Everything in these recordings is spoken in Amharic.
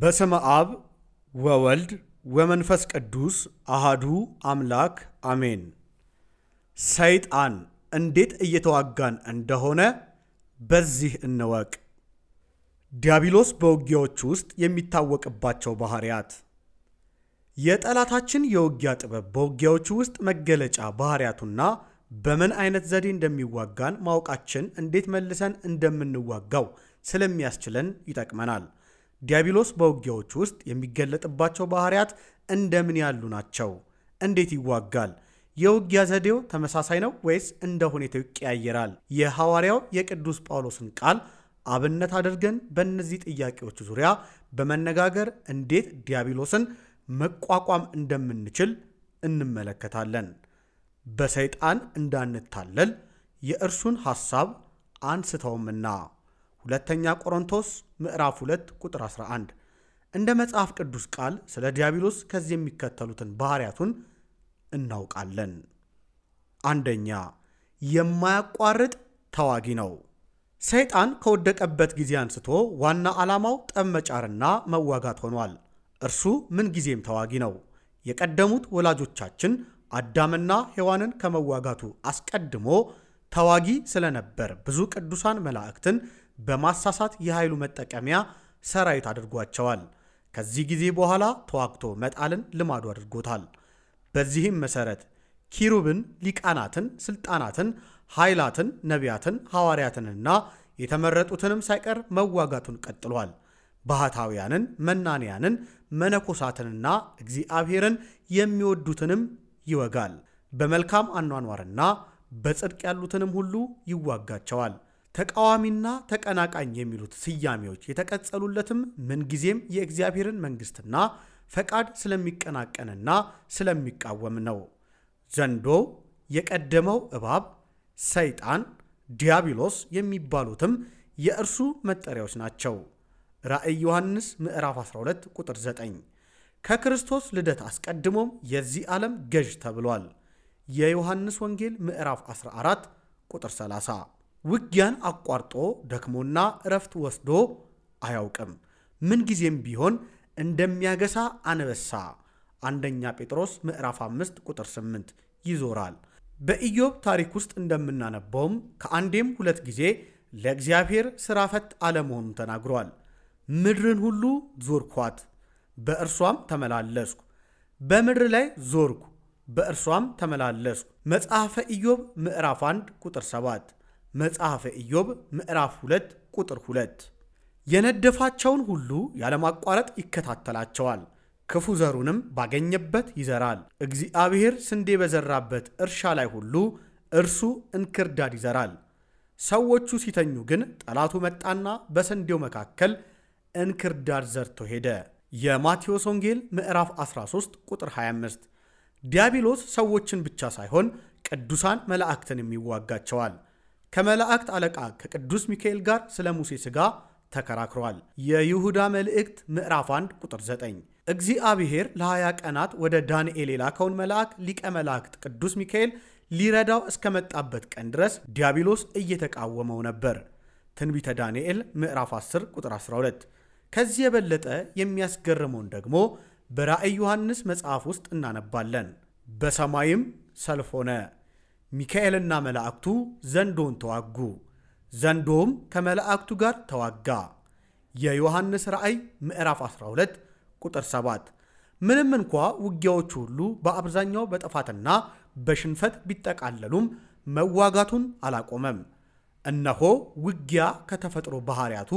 በስመ አብ ወወልድ ወመንፈስ ቅዱስ አሃዱ አምላክ አሜን። ሰይጣን እንዴት እየተዋጋን እንደሆነ በዚህ እንወቅ። ዲያብሎስ በውጊያዎች ውስጥ የሚታወቅባቸው ባህሪያት የጠላታችን የውጊያ ጥበብ በውጊያዎች ውስጥ መገለጫ ባህሪያቱና በምን አይነት ዘዴ እንደሚዋጋን ማወቃችን እንዴት መልሰን እንደምንዋጋው ስለሚያስችለን ይጠቅመናል። ዲያብሎስ በውጊያዎች ውስጥ የሚገለጥባቸው ባህሪያት እንደምን ያሉ ናቸው? እንዴት ይዋጋል? የውጊያ ዘዴው ተመሳሳይ ነው ወይስ እንደ ሁኔታው ይቀያየራል? የሐዋርያው የቅዱስ ጳውሎስን ቃል አብነት አድርገን በእነዚህ ጥያቄዎች ዙሪያ በመነጋገር እንዴት ዲያብሎስን መቋቋም እንደምንችል እንመለከታለን። በሰይጣን እንዳንታለል የእርሱን ሐሳብ አንስተውምና ሁለተኛ ቆሮንቶስ ምዕራፍ 2 ቁጥር 11። እንደ መጽሐፍ ቅዱስ ቃል ስለ ዲያብሎስ ከዚህ የሚከተሉትን ባህሪያቱን እናውቃለን። አንደኛ የማያቋርጥ ተዋጊ ነው። ሰይጣን ከወደቀበት ጊዜ አንስቶ ዋና ዓላማው ጠብ መጫርና መዋጋት ሆኗል። እርሱ ምንጊዜም ተዋጊ ነው። የቀደሙት ወላጆቻችን አዳምና ሔዋንን ከመዋጋቱ አስቀድሞ ተዋጊ ስለነበር ብዙ ቅዱሳን መላእክትን በማሳሳት የኃይሉ መጠቀሚያ ሰራዊት አድርጓቸዋል። ከዚህ ጊዜ በኋላ ተዋግቶ መጣልን ልማዱ አድርጎታል። በዚህም መሰረት ኪሩብን፣ ሊቃናትን፣ ስልጣናትን፣ ኃይላትን፣ ነቢያትን፣ ሐዋርያትንና የተመረጡትንም ሳይቀር መዋጋቱን ቀጥሏል። ባህታውያንን፣ መናንያንን፣ መነኮሳትንና እግዚአብሔርን የሚወዱትንም ይወጋል። በመልካም አኗኗርና በጽድቅ ያሉትንም ሁሉ ይዋጋቸዋል። ተቃዋሚና ተቀናቃኝ የሚሉት ስያሜዎች የተቀጸሉለትም ምንጊዜም የእግዚአብሔርን መንግሥትና ፈቃድ ስለሚቀናቀንና ስለሚቃወም ነው። ዘንዶ፣ የቀደመው እባብ፣ ሰይጣን፣ ዲያብሎስ የሚባሉትም የእርሱ መጠሪያዎች ናቸው። ራእይ ዮሐንስ ምዕራፍ 12 ቁጥር 9 ከክርስቶስ ልደት አስቀድሞም የዚህ ዓለም ገዥ ተብሏል። የዮሐንስ ወንጌል ምዕራፍ 14 ቁጥር 30 ውጊያን አቋርጦ ደክሞና እረፍት ወስዶ አያውቅም። ምንጊዜም ቢሆን እንደሚያገሳ አንበሳ አንደኛ ጴጥሮስ ምዕራፍ 5 ቁጥር 8 ይዞራል። በኢዮብ ታሪክ ውስጥ እንደምናነበውም ከአንዴም ሁለት ጊዜ ለእግዚአብሔር ሥራ ፈት አለመሆኑን ተናግሯል። ምድርን ሁሉ ዞርኳት፣ በእርሷም ተመላለስኩ፣ በምድር ላይ ዞርኩ፣ በእርሷም ተመላለስኩ። መጽሐፈ ኢዮብ ምዕራፍ 1 ቁጥር 7 መጽሐፈ ኢዮብ ምዕራፍ 2 ቁጥር 2 የነደፋቸውን ሁሉ ያለማቋረጥ ይከታተላቸዋል፣ ክፉ ዘሩንም ባገኘበት ይዘራል። እግዚአብሔር ስንዴ በዘራበት እርሻ ላይ ሁሉ እርሱ እንክርዳድ ይዘራል። ሰዎቹ ሲተኙ ግን ጠላቱ መጣና በስንዴው መካከል እንክርዳድ ዘርቶ ሄደ። የማቴዎስ ወንጌል ምዕራፍ 13 ቁጥር 25 ዲያብሎስ ሰዎችን ብቻ ሳይሆን ቅዱሳን መላእክትን የሚዋጋቸዋል። ከመላእክት አለቃ ከቅዱስ ሚካኤል ጋር ስለ ሙሴ ሥጋ ተከራክሯል። የይሁዳ መልእክት ምዕራፍ 1 ቁጥር 9 እግዚአብሔር ለ20 ቀናት ወደ ዳንኤል የላከውን መልአክ ሊቀ መላእክት ቅዱስ ሚካኤል ሊረዳው እስከመጣበት ቀን ድረስ ዲያብሎስ እየተቃወመው ነበር። ትንቢተ ዳንኤል ምዕራፍ 10 ቁጥር 12። ከዚህ የበለጠ የሚያስገርመውን ደግሞ በራእይ ዮሐንስ መጽሐፍ ውስጥ እናነባለን። በሰማይም ሰልፍ ሆነ ሚካኤልና መላእክቱ ዘንዶን ተዋጉ፣ ዘንዶም ከመላእክቱ ጋር ተዋጋ። የዮሐንስ ራእይ ምዕራፍ 12 ቁጥር 7። ምንም እንኳ ውጊያዎቹ ሁሉ በአብዛኛው በጥፋትና በሽንፈት ቢጠቃለሉም መዋጋቱን አላቆመም። እነሆ ውጊያ ከተፈጥሮ ባህሪያቱ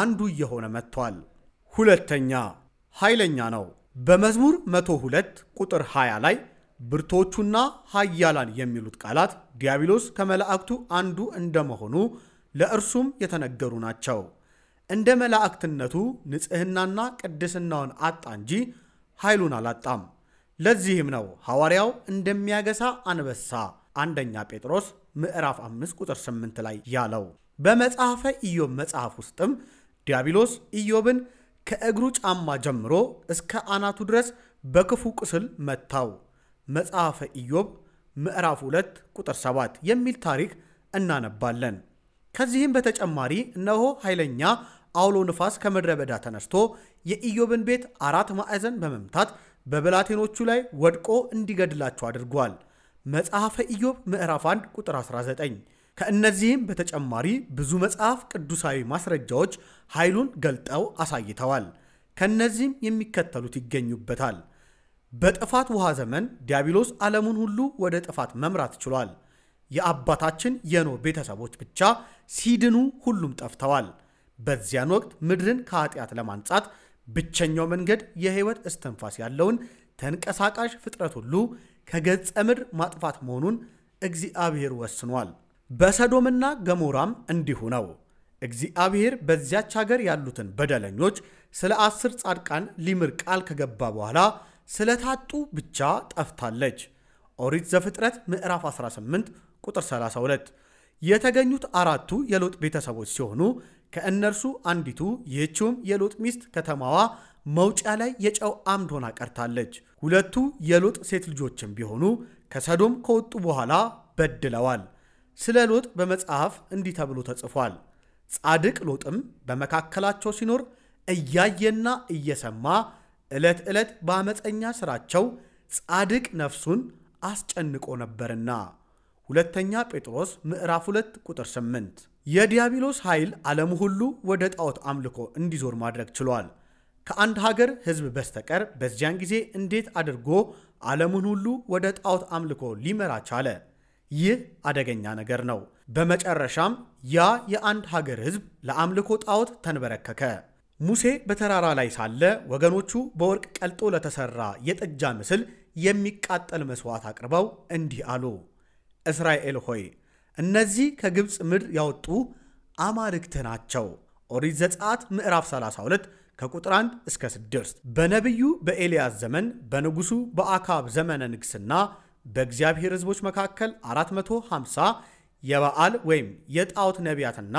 አንዱ እየሆነ መጥቷል። ሁለተኛ ኃይለኛ ነው። በመዝሙር 102 ቁጥር 20 ላይ ብርቶቹና ሀያላን የሚሉት ቃላት ዲያብሎስ ከመላእክቱ አንዱ እንደመሆኑ ለእርሱም የተነገሩ ናቸው። እንደ መላእክትነቱ ንጽሕናና ቅድስናውን አጣ እንጂ ኃይሉን አላጣም። ለዚህም ነው ሐዋርያው እንደሚያገሳ አንበሳ አንደኛ ጴጥሮስ ምዕራፍ 5 ቁጥር 8 ላይ ያለው። በመጽሐፈ ኢዮብ መጽሐፍ ውስጥም ዲያብሎስ ኢዮብን ከእግሩ ጫማ ጀምሮ እስከ አናቱ ድረስ በክፉ ቁስል መታው። መጽሐፈ ኢዮብ ምዕራፍ 2 ቁጥር 7 የሚል ታሪክ እናነባለን። ከዚህም በተጨማሪ እነሆ ኃይለኛ አውሎ ንፋስ ከምድረ በዳ ተነስቶ የኢዮብን ቤት አራት ማዕዘን በመምታት በብላቴኖቹ ላይ ወድቆ እንዲገድላቸው አድርጓል። መጽሐፈ ኢዮብ ምዕራፍ 1 ቁጥር 19። ከእነዚህም በተጨማሪ ብዙ መጽሐፍ ቅዱሳዊ ማስረጃዎች ኃይሉን ገልጠው አሳይተዋል። ከእነዚህም የሚከተሉት ይገኙበታል። በጥፋት ውሃ ዘመን ዲያብሎስ ዓለሙን ሁሉ ወደ ጥፋት መምራት ችሏል። የአባታችን የኖ ቤተሰቦች ብቻ ሲድኑ ሁሉም ጠፍተዋል። በዚያን ወቅት ምድርን ከኃጢአት ለማንጻት ብቸኛው መንገድ የሕይወት እስትንፋስ ያለውን ተንቀሳቃሽ ፍጥረት ሁሉ ከገጸ ምድር ማጥፋት መሆኑን እግዚአብሔር ወስኗል። በሰዶምና ገሞራም እንዲሁ ነው። እግዚአብሔር በዚያች ሀገር ያሉትን በደለኞች ስለ አስር ጻድቃን ሊምር ቃል ከገባ በኋላ ስለታጡ ብቻ ጠፍታለች። ኦሪት ዘፍጥረት ምዕራፍ 18 ቁጥር 32 የተገኙት አራቱ የሎጥ ቤተሰቦች ሲሆኑ ከእነርሱ አንዲቱ ይህችውም የሎጥ ሚስት ከተማዋ መውጫ ላይ የጨው አምድ ሆና ቀርታለች። ሁለቱ የሎጥ ሴት ልጆችም ቢሆኑ ከሰዶም ከወጡ በኋላ በድለዋል። ስለ ሎጥ በመጽሐፍ እንዲህ ተብሎ ተጽፏል። ጻድቅ ሎጥም በመካከላቸው ሲኖር እያየና እየሰማ ዕለት ዕለት በአመፀኛ ሥራቸው ጻድቅ ነፍሱን አስጨንቆ ነበርና። ሁለተኛ ጴጥሮስ ምዕራፍ 2 ቁጥር 8 የዲያብሎስ ኃይል ዓለም ሁሉ ወደ ጣዖት አምልኮ እንዲዞር ማድረግ ችሏል። ከአንድ ሀገር ሕዝብ በስተቀር በዚያን ጊዜ እንዴት አድርጎ ዓለሙን ሁሉ ወደ ጣዖት አምልኮ ሊመራ ቻለ? ይህ አደገኛ ነገር ነው። በመጨረሻም ያ የአንድ ሀገር ሕዝብ ለአምልኮ ጣዖት ተንበረከከ። ሙሴ በተራራ ላይ ሳለ ወገኖቹ በወርቅ ቀልጦ ለተሰራ የጠጃ ምስል የሚቃጠል መስዋዕት አቅርበው እንዲህ አሉ። እስራኤል ሆይ እነዚህ ከግብፅ ምድር ያወጡ አማልክት ናቸው። ኦሪት ዘጸአት ምዕራፍ 32 ከቁጥር 1 እስከ 6 በነቢዩ በኤልያስ ዘመን በንጉሡ በአካብ ዘመነ ንግሥና በእግዚአብሔር ሕዝቦች መካከል 450 የበዓል ወይም የጣዖት ነቢያትና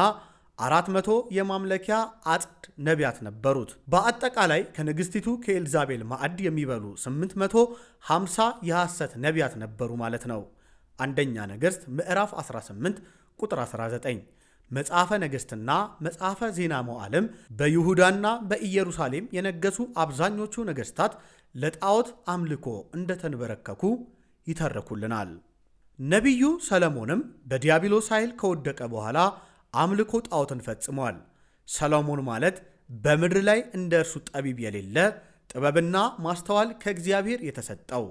አራት መቶ የማምለኪያ አጽድ ነቢያት ነበሩት። በአጠቃላይ ከንግስቲቱ ከኤልዛቤል ማዕድ የሚበሉ 850 የሐሰት ነቢያት ነበሩ ማለት ነው። አንደኛ ነገሥት ምዕራፍ 18 ቁጥር 19 መጽሐፈ ነገሥትና መጽሐፈ ዜና መዋዕልም በይሁዳና በኢየሩሳሌም የነገሱ አብዛኞቹ ነገሥታት ለጣዖት አምልኮ እንደተንበረከኩ ይተረኩልናል። ነቢዩ ሰለሞንም በዲያብሎስ ኃይል ከወደቀ በኋላ አምልኮ ጣዖትን ፈጽሟል። ሰሎሞን ማለት በምድር ላይ እንደ እርሱ ጠቢብ የሌለ ጥበብና ማስተዋል ከእግዚአብሔር የተሰጠው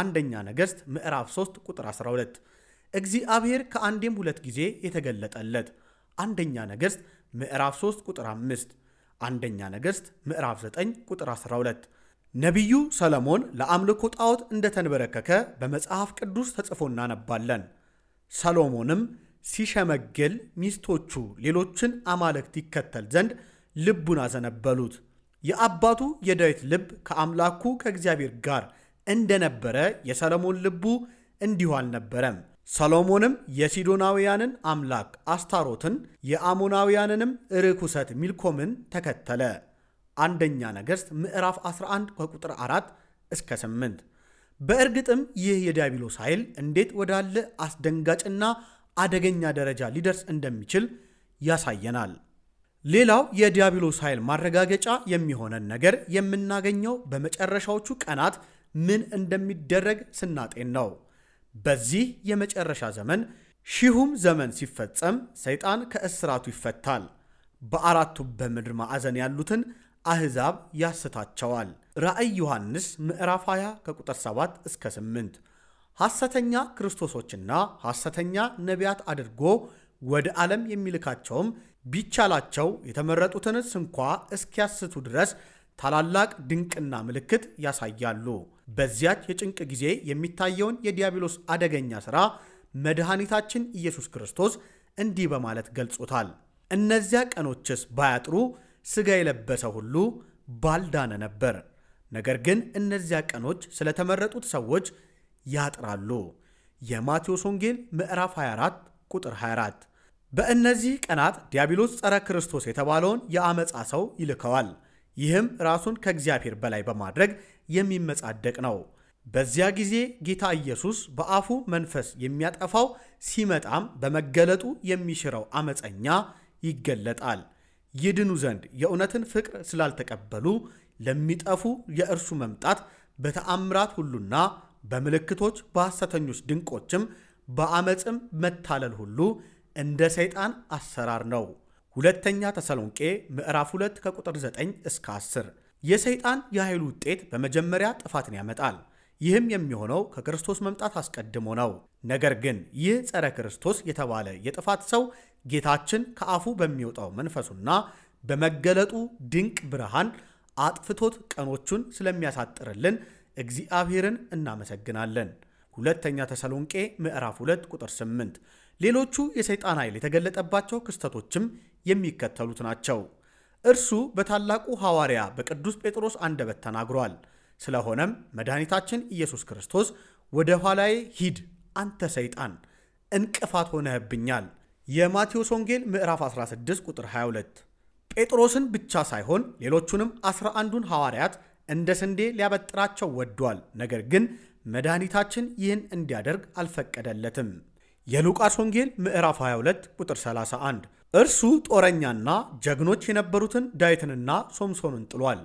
አንደኛ ነገሥት ምዕራፍ 3 ቁጥር 12 እግዚአብሔር ከአንዴም ሁለት ጊዜ የተገለጠለት አንደኛ ነገሥት ምዕራፍ 3 ቁጥር 5 አንደኛ ነገሥት ምዕራፍ 9 ቁጥር 12 ነቢዩ ሰለሞን ለአምልኮ ጣዖት እንደተንበረከከ በመጽሐፍ ቅዱስ ተጽፎ እናነባለን። ሰሎሞንም ሲሸመግል ሚስቶቹ ሌሎችን አማልክት ይከተል ዘንድ ልቡን አዘነበሉት። የአባቱ የዳዊት ልብ ከአምላኩ ከእግዚአብሔር ጋር እንደነበረ የሰለሞን ልቡ እንዲሁ አልነበረም። ሰሎሞንም የሲዶናውያንን አምላክ አስታሮትን የአሞናውያንንም ርኩሰት ሚልኮምን ተከተለ። አንደኛ ነገሥት ምዕራፍ 11 ከቁጥር 4 እስከ 8። በእርግጥም ይህ የዲያብሎስ ኃይል እንዴት ወዳለ አስደንጋጭና አደገኛ ደረጃ ሊደርስ እንደሚችል ያሳየናል። ሌላው የዲያብሎስ ኃይል ማረጋገጫ የሚሆነን ነገር የምናገኘው በመጨረሻዎቹ ቀናት ምን እንደሚደረግ ስናጤን ነው። በዚህ የመጨረሻ ዘመን ሺሁም ዘመን ሲፈጸም ሰይጣን ከእስራቱ ይፈታል። በአራቱ በምድር ማዕዘን ያሉትን አሕዛብ ያስታቸዋል። ራእይ ዮሐንስ ምዕራፍ 20 ከቁጥር 7 እስከ 8 ሐሰተኛ ክርስቶሶችና ሐሰተኛ ነቢያት አድርጎ ወደ ዓለም የሚልካቸውም ቢቻላቸው የተመረጡትን ስንኳ እስኪያስቱ ድረስ ታላላቅ ድንቅና ምልክት ያሳያሉ። በዚያች የጭንቅ ጊዜ የሚታየውን የዲያብሎስ አደገኛ ሥራ መድኃኒታችን ኢየሱስ ክርስቶስ እንዲህ በማለት ገልጾታል። እነዚያ ቀኖችስ ባያጥሩ ሥጋ የለበሰ ሁሉ ባልዳነ ነበር። ነገር ግን እነዚያ ቀኖች ስለተመረጡት ሰዎች ያጥራሉ። የማቴዎስ ወንጌል ምዕራፍ 24 ቁጥር 24። በእነዚህ ቀናት ዲያብሎስ ጸረ ክርስቶስ የተባለውን የአመፃ ሰው ይልከዋል። ይህም ራሱን ከእግዚአብሔር በላይ በማድረግ የሚመጻደቅ ነው። በዚያ ጊዜ ጌታ ኢየሱስ በአፉ መንፈስ የሚያጠፋው ሲመጣም በመገለጡ የሚሽረው አመፀኛ ይገለጣል። ይድኑ ዘንድ የእውነትን ፍቅር ስላልተቀበሉ ለሚጠፉ የእርሱ መምጣት በተአምራት ሁሉና በምልክቶች በሐሰተኞች ድንቆችም በአመፅም መታለል ሁሉ እንደ ሰይጣን አሰራር ነው። ሁለተኛ ተሰሎንቄ ምዕራፍ 2 ከቁጥር 9 እስከ 10። የሰይጣን የኃይሉ ውጤት በመጀመሪያ ጥፋትን ያመጣል። ይህም የሚሆነው ከክርስቶስ መምጣት አስቀድሞ ነው። ነገር ግን ይህ ጸረ ክርስቶስ የተባለ የጥፋት ሰው ጌታችን ከአፉ በሚወጣው መንፈሱና በመገለጡ ድንቅ ብርሃን አጥፍቶት ቀኖቹን ስለሚያሳጥርልን እግዚአብሔርን እናመሰግናለን። ሁለተኛ ተሰሎንቄ ምዕራፍ 2 ቁጥር 8። ሌሎቹ የሰይጣን ኃይል የተገለጠባቸው ክስተቶችም የሚከተሉት ናቸው። እርሱ በታላቁ ሐዋርያ በቅዱስ ጴጥሮስ አንደበት ተናግሯል። ስለሆነም መድኃኒታችን ኢየሱስ ክርስቶስ ወደ ኋላዬ ሂድ አንተ ሰይጣን እንቅፋት ሆነህብኛል። የማቴዎስ ወንጌል ምዕራፍ 16 ቁጥር 22 ጴጥሮስን ብቻ ሳይሆን ሌሎቹንም 11ዱን ሐዋርያት እንደ ስንዴ ሊያበጥራቸው ወዷል። ነገር ግን መድኃኒታችን ይህን እንዲያደርግ አልፈቀደለትም። የሉቃስ ወንጌል ምዕራፍ 22 ቁጥር 31 እርሱ ጦረኛና ጀግኖች የነበሩትን ዳዊትንና ሶምሶንን ጥሏል፣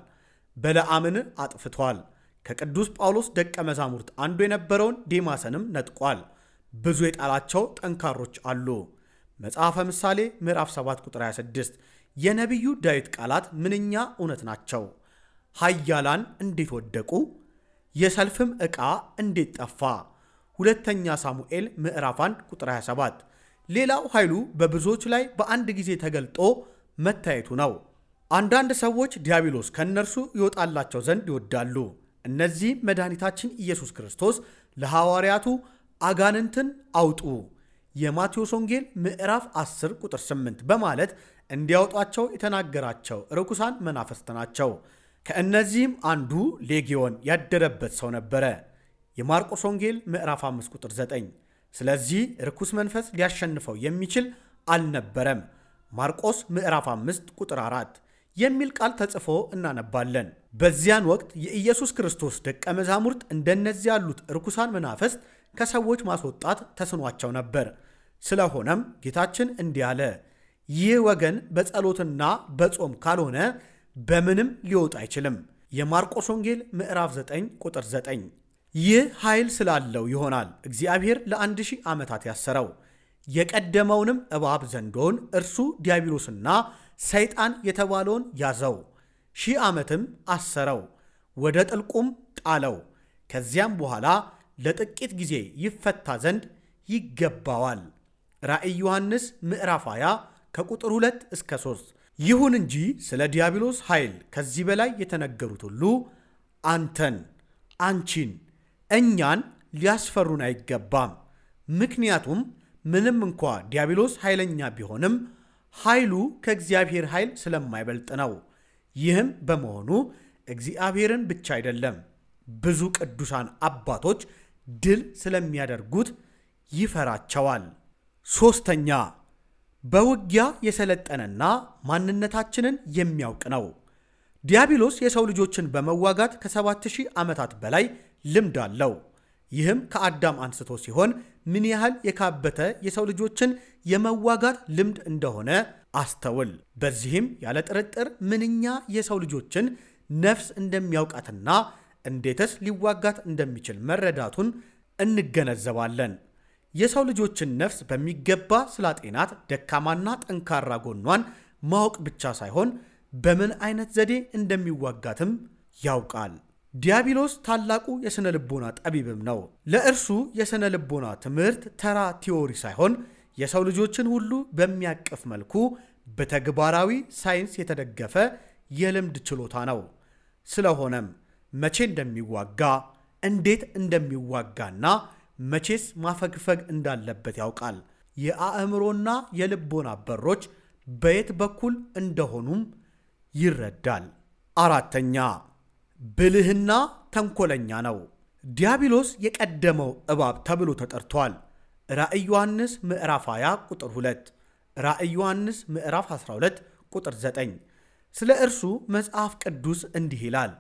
በለዓምን አጥፍቷል። ከቅዱስ ጳውሎስ ደቀ መዛሙርት አንዱ የነበረውን ዴማሰንም ነጥቋል። ብዙ የጣላቸው ጠንካሮች አሉ። መጽሐፈ ምሳሌ ምዕራፍ 7 ቁጥር 26 የነቢዩ ዳዊት ቃላት ምንኛ እውነት ናቸው። ሀያላን እንዴት ወደቁ? የሰልፍም ዕቃ እንዴት ጠፋ? ሁለተኛ ሳሙኤል ምዕራፍ 1 ቁጥር 27። ሌላው ኃይሉ በብዙዎች ላይ በአንድ ጊዜ ተገልጦ መታየቱ ነው። አንዳንድ ሰዎች ዲያብሎስ ከእነርሱ ይወጣላቸው ዘንድ ይወዳሉ። እነዚህ መድኃኒታችን ኢየሱስ ክርስቶስ ለሐዋርያቱ አጋንንትን አውጡ የማቴዎስ ወንጌል ምዕራፍ 10 ቁጥር 8 በማለት እንዲያወጧቸው የተናገራቸው ርኩሳን መናፍስት ናቸው። ከእነዚህም አንዱ ሌጊዮን ያደረበት ሰው ነበረ። የማርቆስ ወንጌል ምዕራፍ 5 ቁጥር 9። ስለዚህ ርኩስ መንፈስ ሊያሸንፈው የሚችል አልነበረም። ማርቆስ ምዕራፍ 5 ቁጥር 4 የሚል ቃል ተጽፎ እናነባለን። በዚያን ወቅት የኢየሱስ ክርስቶስ ደቀ መዛሙርት እንደነዚህ ያሉት ርኩሳን መናፍስት ከሰዎች ማስወጣት ተስኗቸው ነበር። ስለሆነም ጌታችን እንዲህ አለ፣ ይህ ወገን በጸሎትና በጾም ካልሆነ በምንም ሊወጡ አይችልም። የማርቆስ ወንጌል ምዕራፍ 9 ቁጥር 9። ይህ ኃይል ስላለው ይሆናል እግዚአብሔር ለአንድ ሺህ ዓመታት ያሰረው የቀደመውንም እባብ ዘንዶን እርሱ ዲያብሎስና ሰይጣን የተባለውን ያዘው፣ ሺህ ዓመትም አሰረው፣ ወደ ጥልቁም ጣለው። ከዚያም በኋላ ለጥቂት ጊዜ ይፈታ ዘንድ ይገባዋል። ራእይ ዮሐንስ ምዕራፍ 20 ከቁጥር 2 እስከ 3 ይሁን እንጂ ስለ ዲያብሎስ ኃይል ከዚህ በላይ የተነገሩት ሁሉ አንተን፣ አንቺን፣ እኛን ሊያስፈሩን አይገባም። ምክንያቱም ምንም እንኳ ዲያብሎስ ኃይለኛ ቢሆንም ኃይሉ ከእግዚአብሔር ኃይል ስለማይበልጥ ነው። ይህም በመሆኑ እግዚአብሔርን ብቻ አይደለም ብዙ ቅዱሳን አባቶች ድል ስለሚያደርጉት ይፈራቸዋል። ሶስተኛ በውጊያ የሰለጠነና ማንነታችንን የሚያውቅ ነው። ዲያብሎስ የሰው ልጆችን በመዋጋት ከ7000 ዓመታት በላይ ልምድ አለው። ይህም ከአዳም አንስቶ ሲሆን ምን ያህል የካበተ የሰው ልጆችን የመዋጋት ልምድ እንደሆነ አስተውል። በዚህም ያለ ጥርጥር ምንኛ የሰው ልጆችን ነፍስ እንደሚያውቃትና እንዴትስ ሊዋጋት እንደሚችል መረዳቱን እንገነዘባለን። የሰው ልጆችን ነፍስ በሚገባ ስላጤናት ደካማና ጠንካራ ጎኗን ማወቅ ብቻ ሳይሆን በምን አይነት ዘዴ እንደሚዋጋትም ያውቃል። ዲያብሎስ ታላቁ የሥነ ልቦና ጠቢብም ነው። ለእርሱ የሥነ ልቦና ትምህርት ተራ ቲዎሪ ሳይሆን የሰው ልጆችን ሁሉ በሚያቅፍ መልኩ በተግባራዊ ሳይንስ የተደገፈ የልምድ ችሎታ ነው። ስለሆነም መቼ እንደሚዋጋ እንዴት እንደሚዋጋና መቼስ ማፈግፈግ እንዳለበት ያውቃል። የአእምሮና የልቦና በሮች በየት በኩል እንደሆኑም ይረዳል። አራተኛ ብልህና ተንኮለኛ ነው። ዲያብሎስ የቀደመው እባብ ተብሎ ተጠርቷል። ራእይ ዮሐንስ ምዕራፍ 20 ቁጥር 2፣ ራእይ ዮሐንስ ምዕራፍ 12 ቁጥር 9። ስለ እርሱ መጽሐፍ ቅዱስ እንዲህ ይላል፣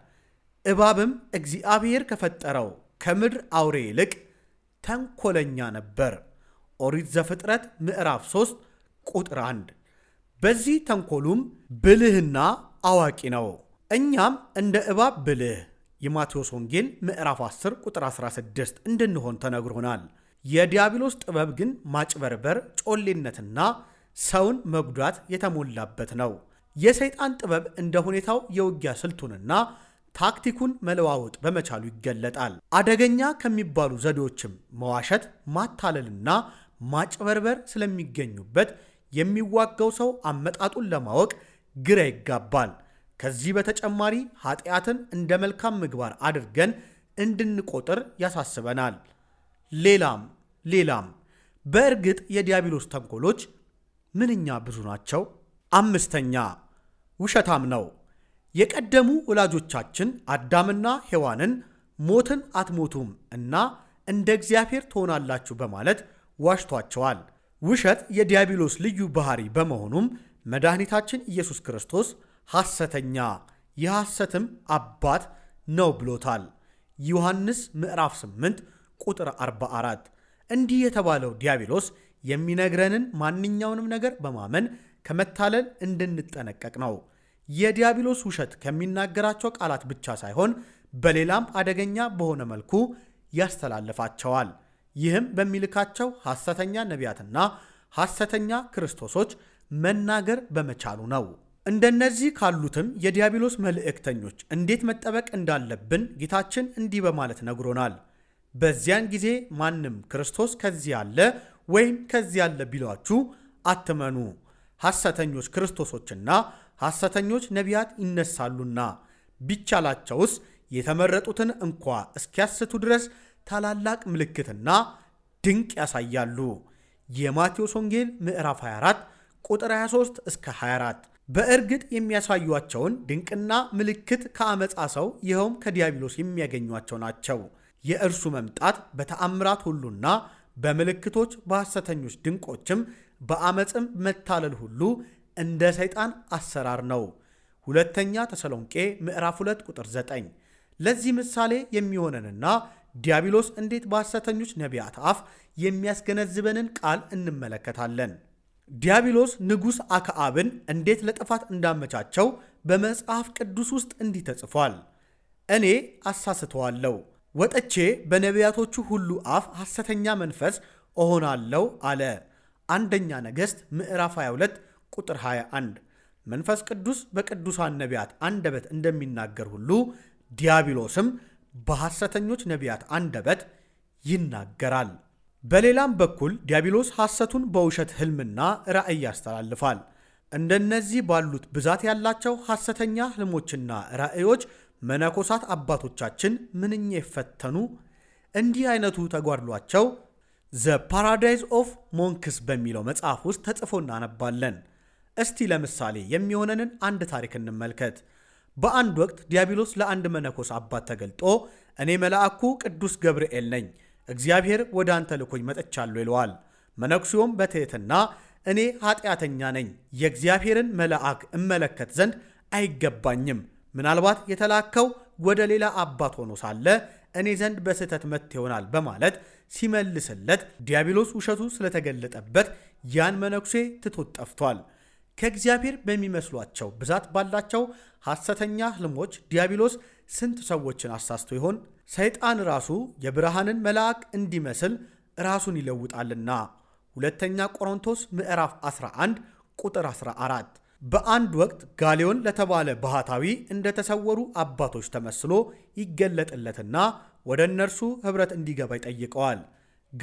እባብም እግዚአብሔር ከፈጠረው ከምድር አውሬ ይልቅ ተንኮለኛ ነበር። ኦሪት ዘፍጥረት ምዕራፍ 3 ቁጥር 1። በዚህ ተንኮሉም ብልህና አዋቂ ነው። እኛም እንደ እባብ ብልህ የማቴዎስ ወንጌል ምዕራፍ 10 ቁጥር 16 እንድንሆን ተነግሮናል። የዲያብሎስ ጥበብ ግን ማጭበርበር፣ ጮሌነትና ሰውን መጉዳት የተሞላበት ነው። የሰይጣን ጥበብ እንደ ሁኔታው የውጊያ ስልቱንና ታክቲኩን መለዋወጥ በመቻሉ ይገለጣል። አደገኛ ከሚባሉ ዘዴዎችም መዋሸት፣ ማታለልና ማጭበርበር ስለሚገኙበት የሚዋጋው ሰው አመጣጡን ለማወቅ ግራ ይጋባል። ከዚህ በተጨማሪ ኃጢአትን እንደ መልካም ምግባር አድርገን እንድንቆጥር ያሳስበናል። ሌላም ሌላም በእርግጥ የዲያብሎስ ተንኮሎች ምንኛ ብዙ ናቸው። አምስተኛ ውሸታም ነው። የቀደሙ ወላጆቻችን አዳምና ሔዋንን ሞትን አትሞቱም እና እንደ እግዚአብሔር ትሆናላችሁ በማለት ዋሽቷቸዋል። ውሸት የዲያብሎስ ልዩ ባህሪ በመሆኑም መድኃኒታችን ኢየሱስ ክርስቶስ ሐሰተኛ የሐሰትም አባት ነው ብሎታል። ዮሐንስ ምዕራፍ 8 ቁጥር 44። እንዲህ የተባለው ዲያብሎስ የሚነግረንን ማንኛውንም ነገር በማመን ከመታለል እንድንጠነቀቅ ነው። የዲያብሎስ ውሸት ከሚናገራቸው ቃላት ብቻ ሳይሆን በሌላም አደገኛ በሆነ መልኩ ያስተላልፋቸዋል። ይህም በሚልካቸው ሐሰተኛ ነቢያትና ሐሰተኛ ክርስቶሶች መናገር በመቻሉ ነው። እንደነዚህ ካሉትም የዲያብሎስ መልእክተኞች እንዴት መጠበቅ እንዳለብን ጌታችን እንዲህ በማለት ነግሮናል። በዚያን ጊዜ ማንም ክርስቶስ ከዚህ ያለ ወይም ከዚህ ያለ ቢሏችሁ አትመኑ። ሐሰተኞች ክርስቶሶችና ሐሰተኞች ነቢያት ይነሳሉና ቢቻላቸውስ የተመረጡትን እንኳ እስኪያስቱ ድረስ ታላላቅ ምልክትና ድንቅ ያሳያሉ። የማቴዎስ ወንጌል ምዕራፍ 24 ቁጥር 23 እስከ 24 በእርግጥ የሚያሳዩቸውን ድንቅና ምልክት ከአመፃ ሰው ይኸውም ከዲያብሎስ የሚያገኟቸው ናቸው። የእርሱ መምጣት በተአምራት ሁሉና በምልክቶች በሐሰተኞች ድንቆችም በአመፅም መታለል ሁሉ እንደ ሰይጣን አሰራር ነው። ሁለተኛ ተሰሎንቄ ምዕራፍ 2 ቁጥር 9። ለዚህ ምሳሌ የሚሆነንና ዲያብሎስ እንዴት በሐሰተኞች ነቢያት አፍ የሚያስገነዝበንን ቃል እንመለከታለን። ዲያብሎስ ንጉሥ አክዓብን እንዴት ለጥፋት እንዳመቻቸው በመጽሐፍ ቅዱስ ውስጥ እንዲህ ተጽፏል። እኔ አሳስተዋለሁ፣ ወጥቼ በነቢያቶቹ ሁሉ አፍ ሐሰተኛ መንፈስ እሆናለሁ አለ። አንደኛ ነገሥት ምዕራፍ 22 ቁጥር 21 መንፈስ ቅዱስ በቅዱሳን ነቢያት አንደበት እንደሚናገር ሁሉ ዲያብሎስም በሐሰተኞች ነቢያት አንደበት ይናገራል። በሌላም በኩል ዲያብሎስ ሐሰቱን በውሸት ሕልምና ራእይ ያስተላልፋል። እንደነዚህ ባሉት ብዛት ያላቸው ሐሰተኛ ሕልሞችና ራእዮች መነኮሳት አባቶቻችን ምንኛ የፈተኑ! እንዲህ አይነቱ ተጓድሏቸው ዘ ፓራዳይዝ ኦፍ ሞንክስ በሚለው መጽሐፍ ውስጥ ተጽፎ እናነባለን። እስቲ ለምሳሌ የሚሆነንን አንድ ታሪክ እንመልከት። በአንድ ወቅት ዲያብሎስ ለአንድ መነኮስ አባት ተገልጦ እኔ መልአኩ ቅዱስ ገብርኤል ነኝ፣ እግዚአብሔር ወደ አንተ ልኮኝ መጥቻለሁ ይለዋል። መነኩሴውም በትሕትና እኔ ኃጢአተኛ ነኝ፣ የእግዚአብሔርን መልአክ እመለከት ዘንድ አይገባኝም። ምናልባት የተላከው ወደ ሌላ አባት ሆኖ ሳለ እኔ ዘንድ በስህተት መት ይሆናል በማለት ሲመልስለት ዲያብሎስ ውሸቱ ስለተገለጠበት ያን መነኩሴ ትቶት ጠፍቷል። ከእግዚአብሔር በሚመስሏቸው ብዛት ባላቸው ሐሰተኛ ህልሞች ዲያብሎስ ስንት ሰዎችን አሳስቶ ይሆን? ሰይጣን ራሱ የብርሃንን መልአክ እንዲመስል ራሱን ይለውጣልና። ሁለተኛ ቆሮንቶስ ምዕራፍ 11 ቁጥር 14 በአንድ ወቅት ጋሊዮን ለተባለ ባህታዊ እንደተሰወሩ አባቶች ተመስሎ ይገለጥለትና ወደ እነርሱ ኅብረት እንዲገባ ይጠይቀዋል።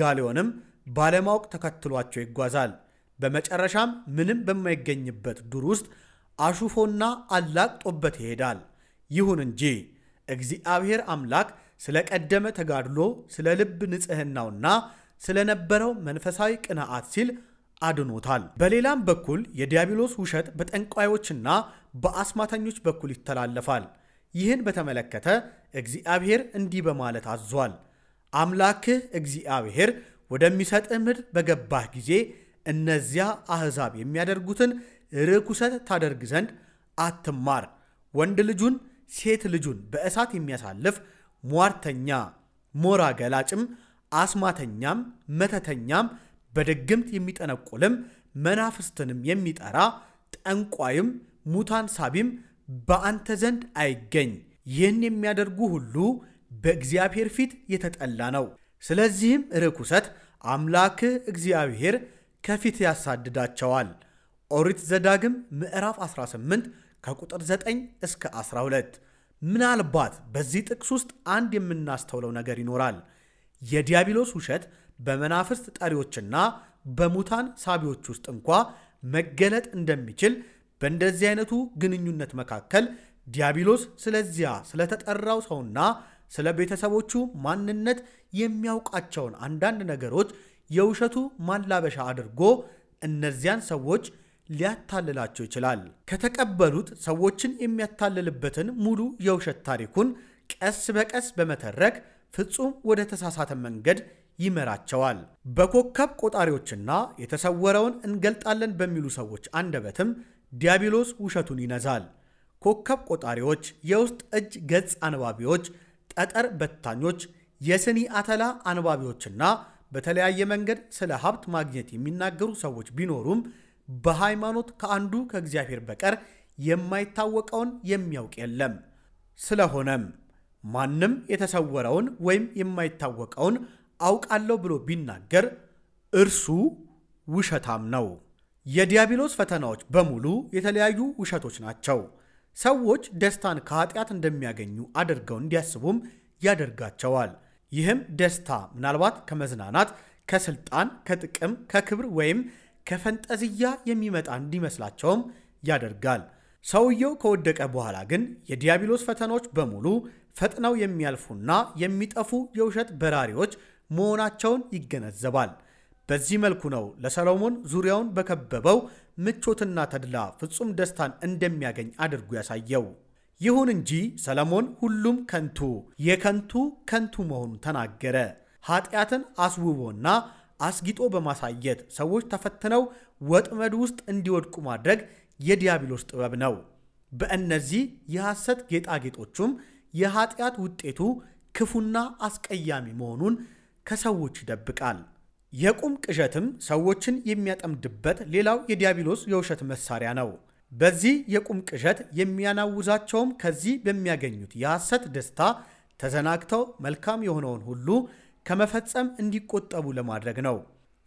ጋሊዮንም ባለማወቅ ተከትሏቸው ይጓዛል። በመጨረሻም ምንም በማይገኝበት ዱር ውስጥ አሹፎና አላቅጦበት ይሄዳል። ይሁን እንጂ እግዚአብሔር አምላክ ስለ ቀደመ ተጋድሎ፣ ስለ ልብ ንጽሕናውና ስለነበረው መንፈሳዊ ቅንዓት ሲል አድኖታል። በሌላም በኩል የዲያብሎስ ውሸት በጠንቋዮችና በአስማተኞች በኩል ይተላለፋል። ይህን በተመለከተ እግዚአብሔር እንዲህ በማለት አዟል። አምላክህ እግዚአብሔር ወደሚሰጥህ ምድር በገባህ ጊዜ እነዚያ አሕዛብ የሚያደርጉትን ርኩሰት ታደርግ ዘንድ አትማር። ወንድ ልጁን ሴት ልጁን በእሳት የሚያሳልፍ ሟርተኛ፣ ሞራ ገላጭም፣ አስማተኛም፣ መተተኛም፣ በድግምት የሚጠነቁልም፣ መናፍስትንም የሚጠራ ጠንቋይም፣ ሙታን ሳቢም በአንተ ዘንድ አይገኝ። ይህን የሚያደርጉ ሁሉ በእግዚአብሔር ፊት የተጠላ ነው። ስለዚህም ርኩሰት አምላክ እግዚአብሔር ከፊት ያሳድዳቸዋል። ኦሪት ዘዳግም ምዕራፍ 18 ከቁጥር 9 እስከ 12። ምናልባት በዚህ ጥቅስ ውስጥ አንድ የምናስተውለው ነገር ይኖራል። የዲያብሎስ ውሸት በመናፍስት ጠሪዎችና በሙታን ሳቢዎች ውስጥ እንኳ መገለጥ እንደሚችል በእንደዚህ አይነቱ ግንኙነት መካከል ዲያብሎስ ስለዚያ ስለተጠራው ሰውና ስለ ቤተሰቦቹ ማንነት የሚያውቃቸውን አንዳንድ ነገሮች የውሸቱ ማላበሻ አድርጎ እነዚያን ሰዎች ሊያታልላቸው ይችላል። ከተቀበሉት ሰዎችን የሚያታልልበትን ሙሉ የውሸት ታሪኩን ቀስ በቀስ በመተረክ ፍጹም ወደ ተሳሳተ መንገድ ይመራቸዋል። በኮከብ ቆጣሪዎችና የተሰወረውን እንገልጣለን በሚሉ ሰዎች አንደበትም ዲያብሎስ ውሸቱን ይነዛል። ኮከብ ቆጣሪዎች፣ የውስጥ እጅ ገጽ አንባቢዎች፣ ጠጠር በታኞች፣ የስኒ አተላ አንባቢዎችና በተለያየ መንገድ ስለ ሀብት ማግኘት የሚናገሩ ሰዎች ቢኖሩም በሃይማኖት ከአንዱ ከእግዚአብሔር በቀር የማይታወቀውን የሚያውቅ የለም። ስለሆነም ማንም የተሰወረውን ወይም የማይታወቀውን አውቃለሁ ብሎ ቢናገር እርሱ ውሸታም ነው። የዲያብሎስ ፈተናዎች በሙሉ የተለያዩ ውሸቶች ናቸው። ሰዎች ደስታን ከኃጢአት እንደሚያገኙ አድርገው እንዲያስቡም ያደርጋቸዋል። ይህም ደስታ ምናልባት ከመዝናናት፣ ከስልጣን፣ ከጥቅም፣ ከክብር ወይም ከፈንጠዝያ የሚመጣ እንዲመስላቸውም ያደርጋል። ሰውየው ከወደቀ በኋላ ግን የዲያብሎስ ፈተናዎች በሙሉ ፈጥነው የሚያልፉና የሚጠፉ የውሸት በራሪዎች መሆናቸውን ይገነዘባል። በዚህ መልኩ ነው ለሰሎሞን ዙሪያውን በከበበው ምቾትና ተድላ ፍጹም ደስታን እንደሚያገኝ አድርጎ ያሳየው። ይሁን እንጂ ሰለሞን ሁሉም ከንቱ የከንቱ ከንቱ መሆኑን ተናገረ። ኃጢአትን አስውቦና አስጊጦ በማሳየት ሰዎች ተፈትነው ወጥመድ ውስጥ እንዲወድቁ ማድረግ የዲያብሎስ ጥበብ ነው። በእነዚህ የሐሰት ጌጣጌጦቹም የኃጢአት ውጤቱ ክፉና አስቀያሚ መሆኑን ከሰዎች ይደብቃል። የቁም ቅዠትም ሰዎችን የሚያጠምድበት ሌላው የዲያብሎስ የውሸት መሳሪያ ነው። በዚህ የቁም ቅዠት የሚያናውዛቸውም ከዚህ በሚያገኙት የሐሰት ደስታ ተዘናግተው መልካም የሆነውን ሁሉ ከመፈጸም እንዲቆጠቡ ለማድረግ ነው።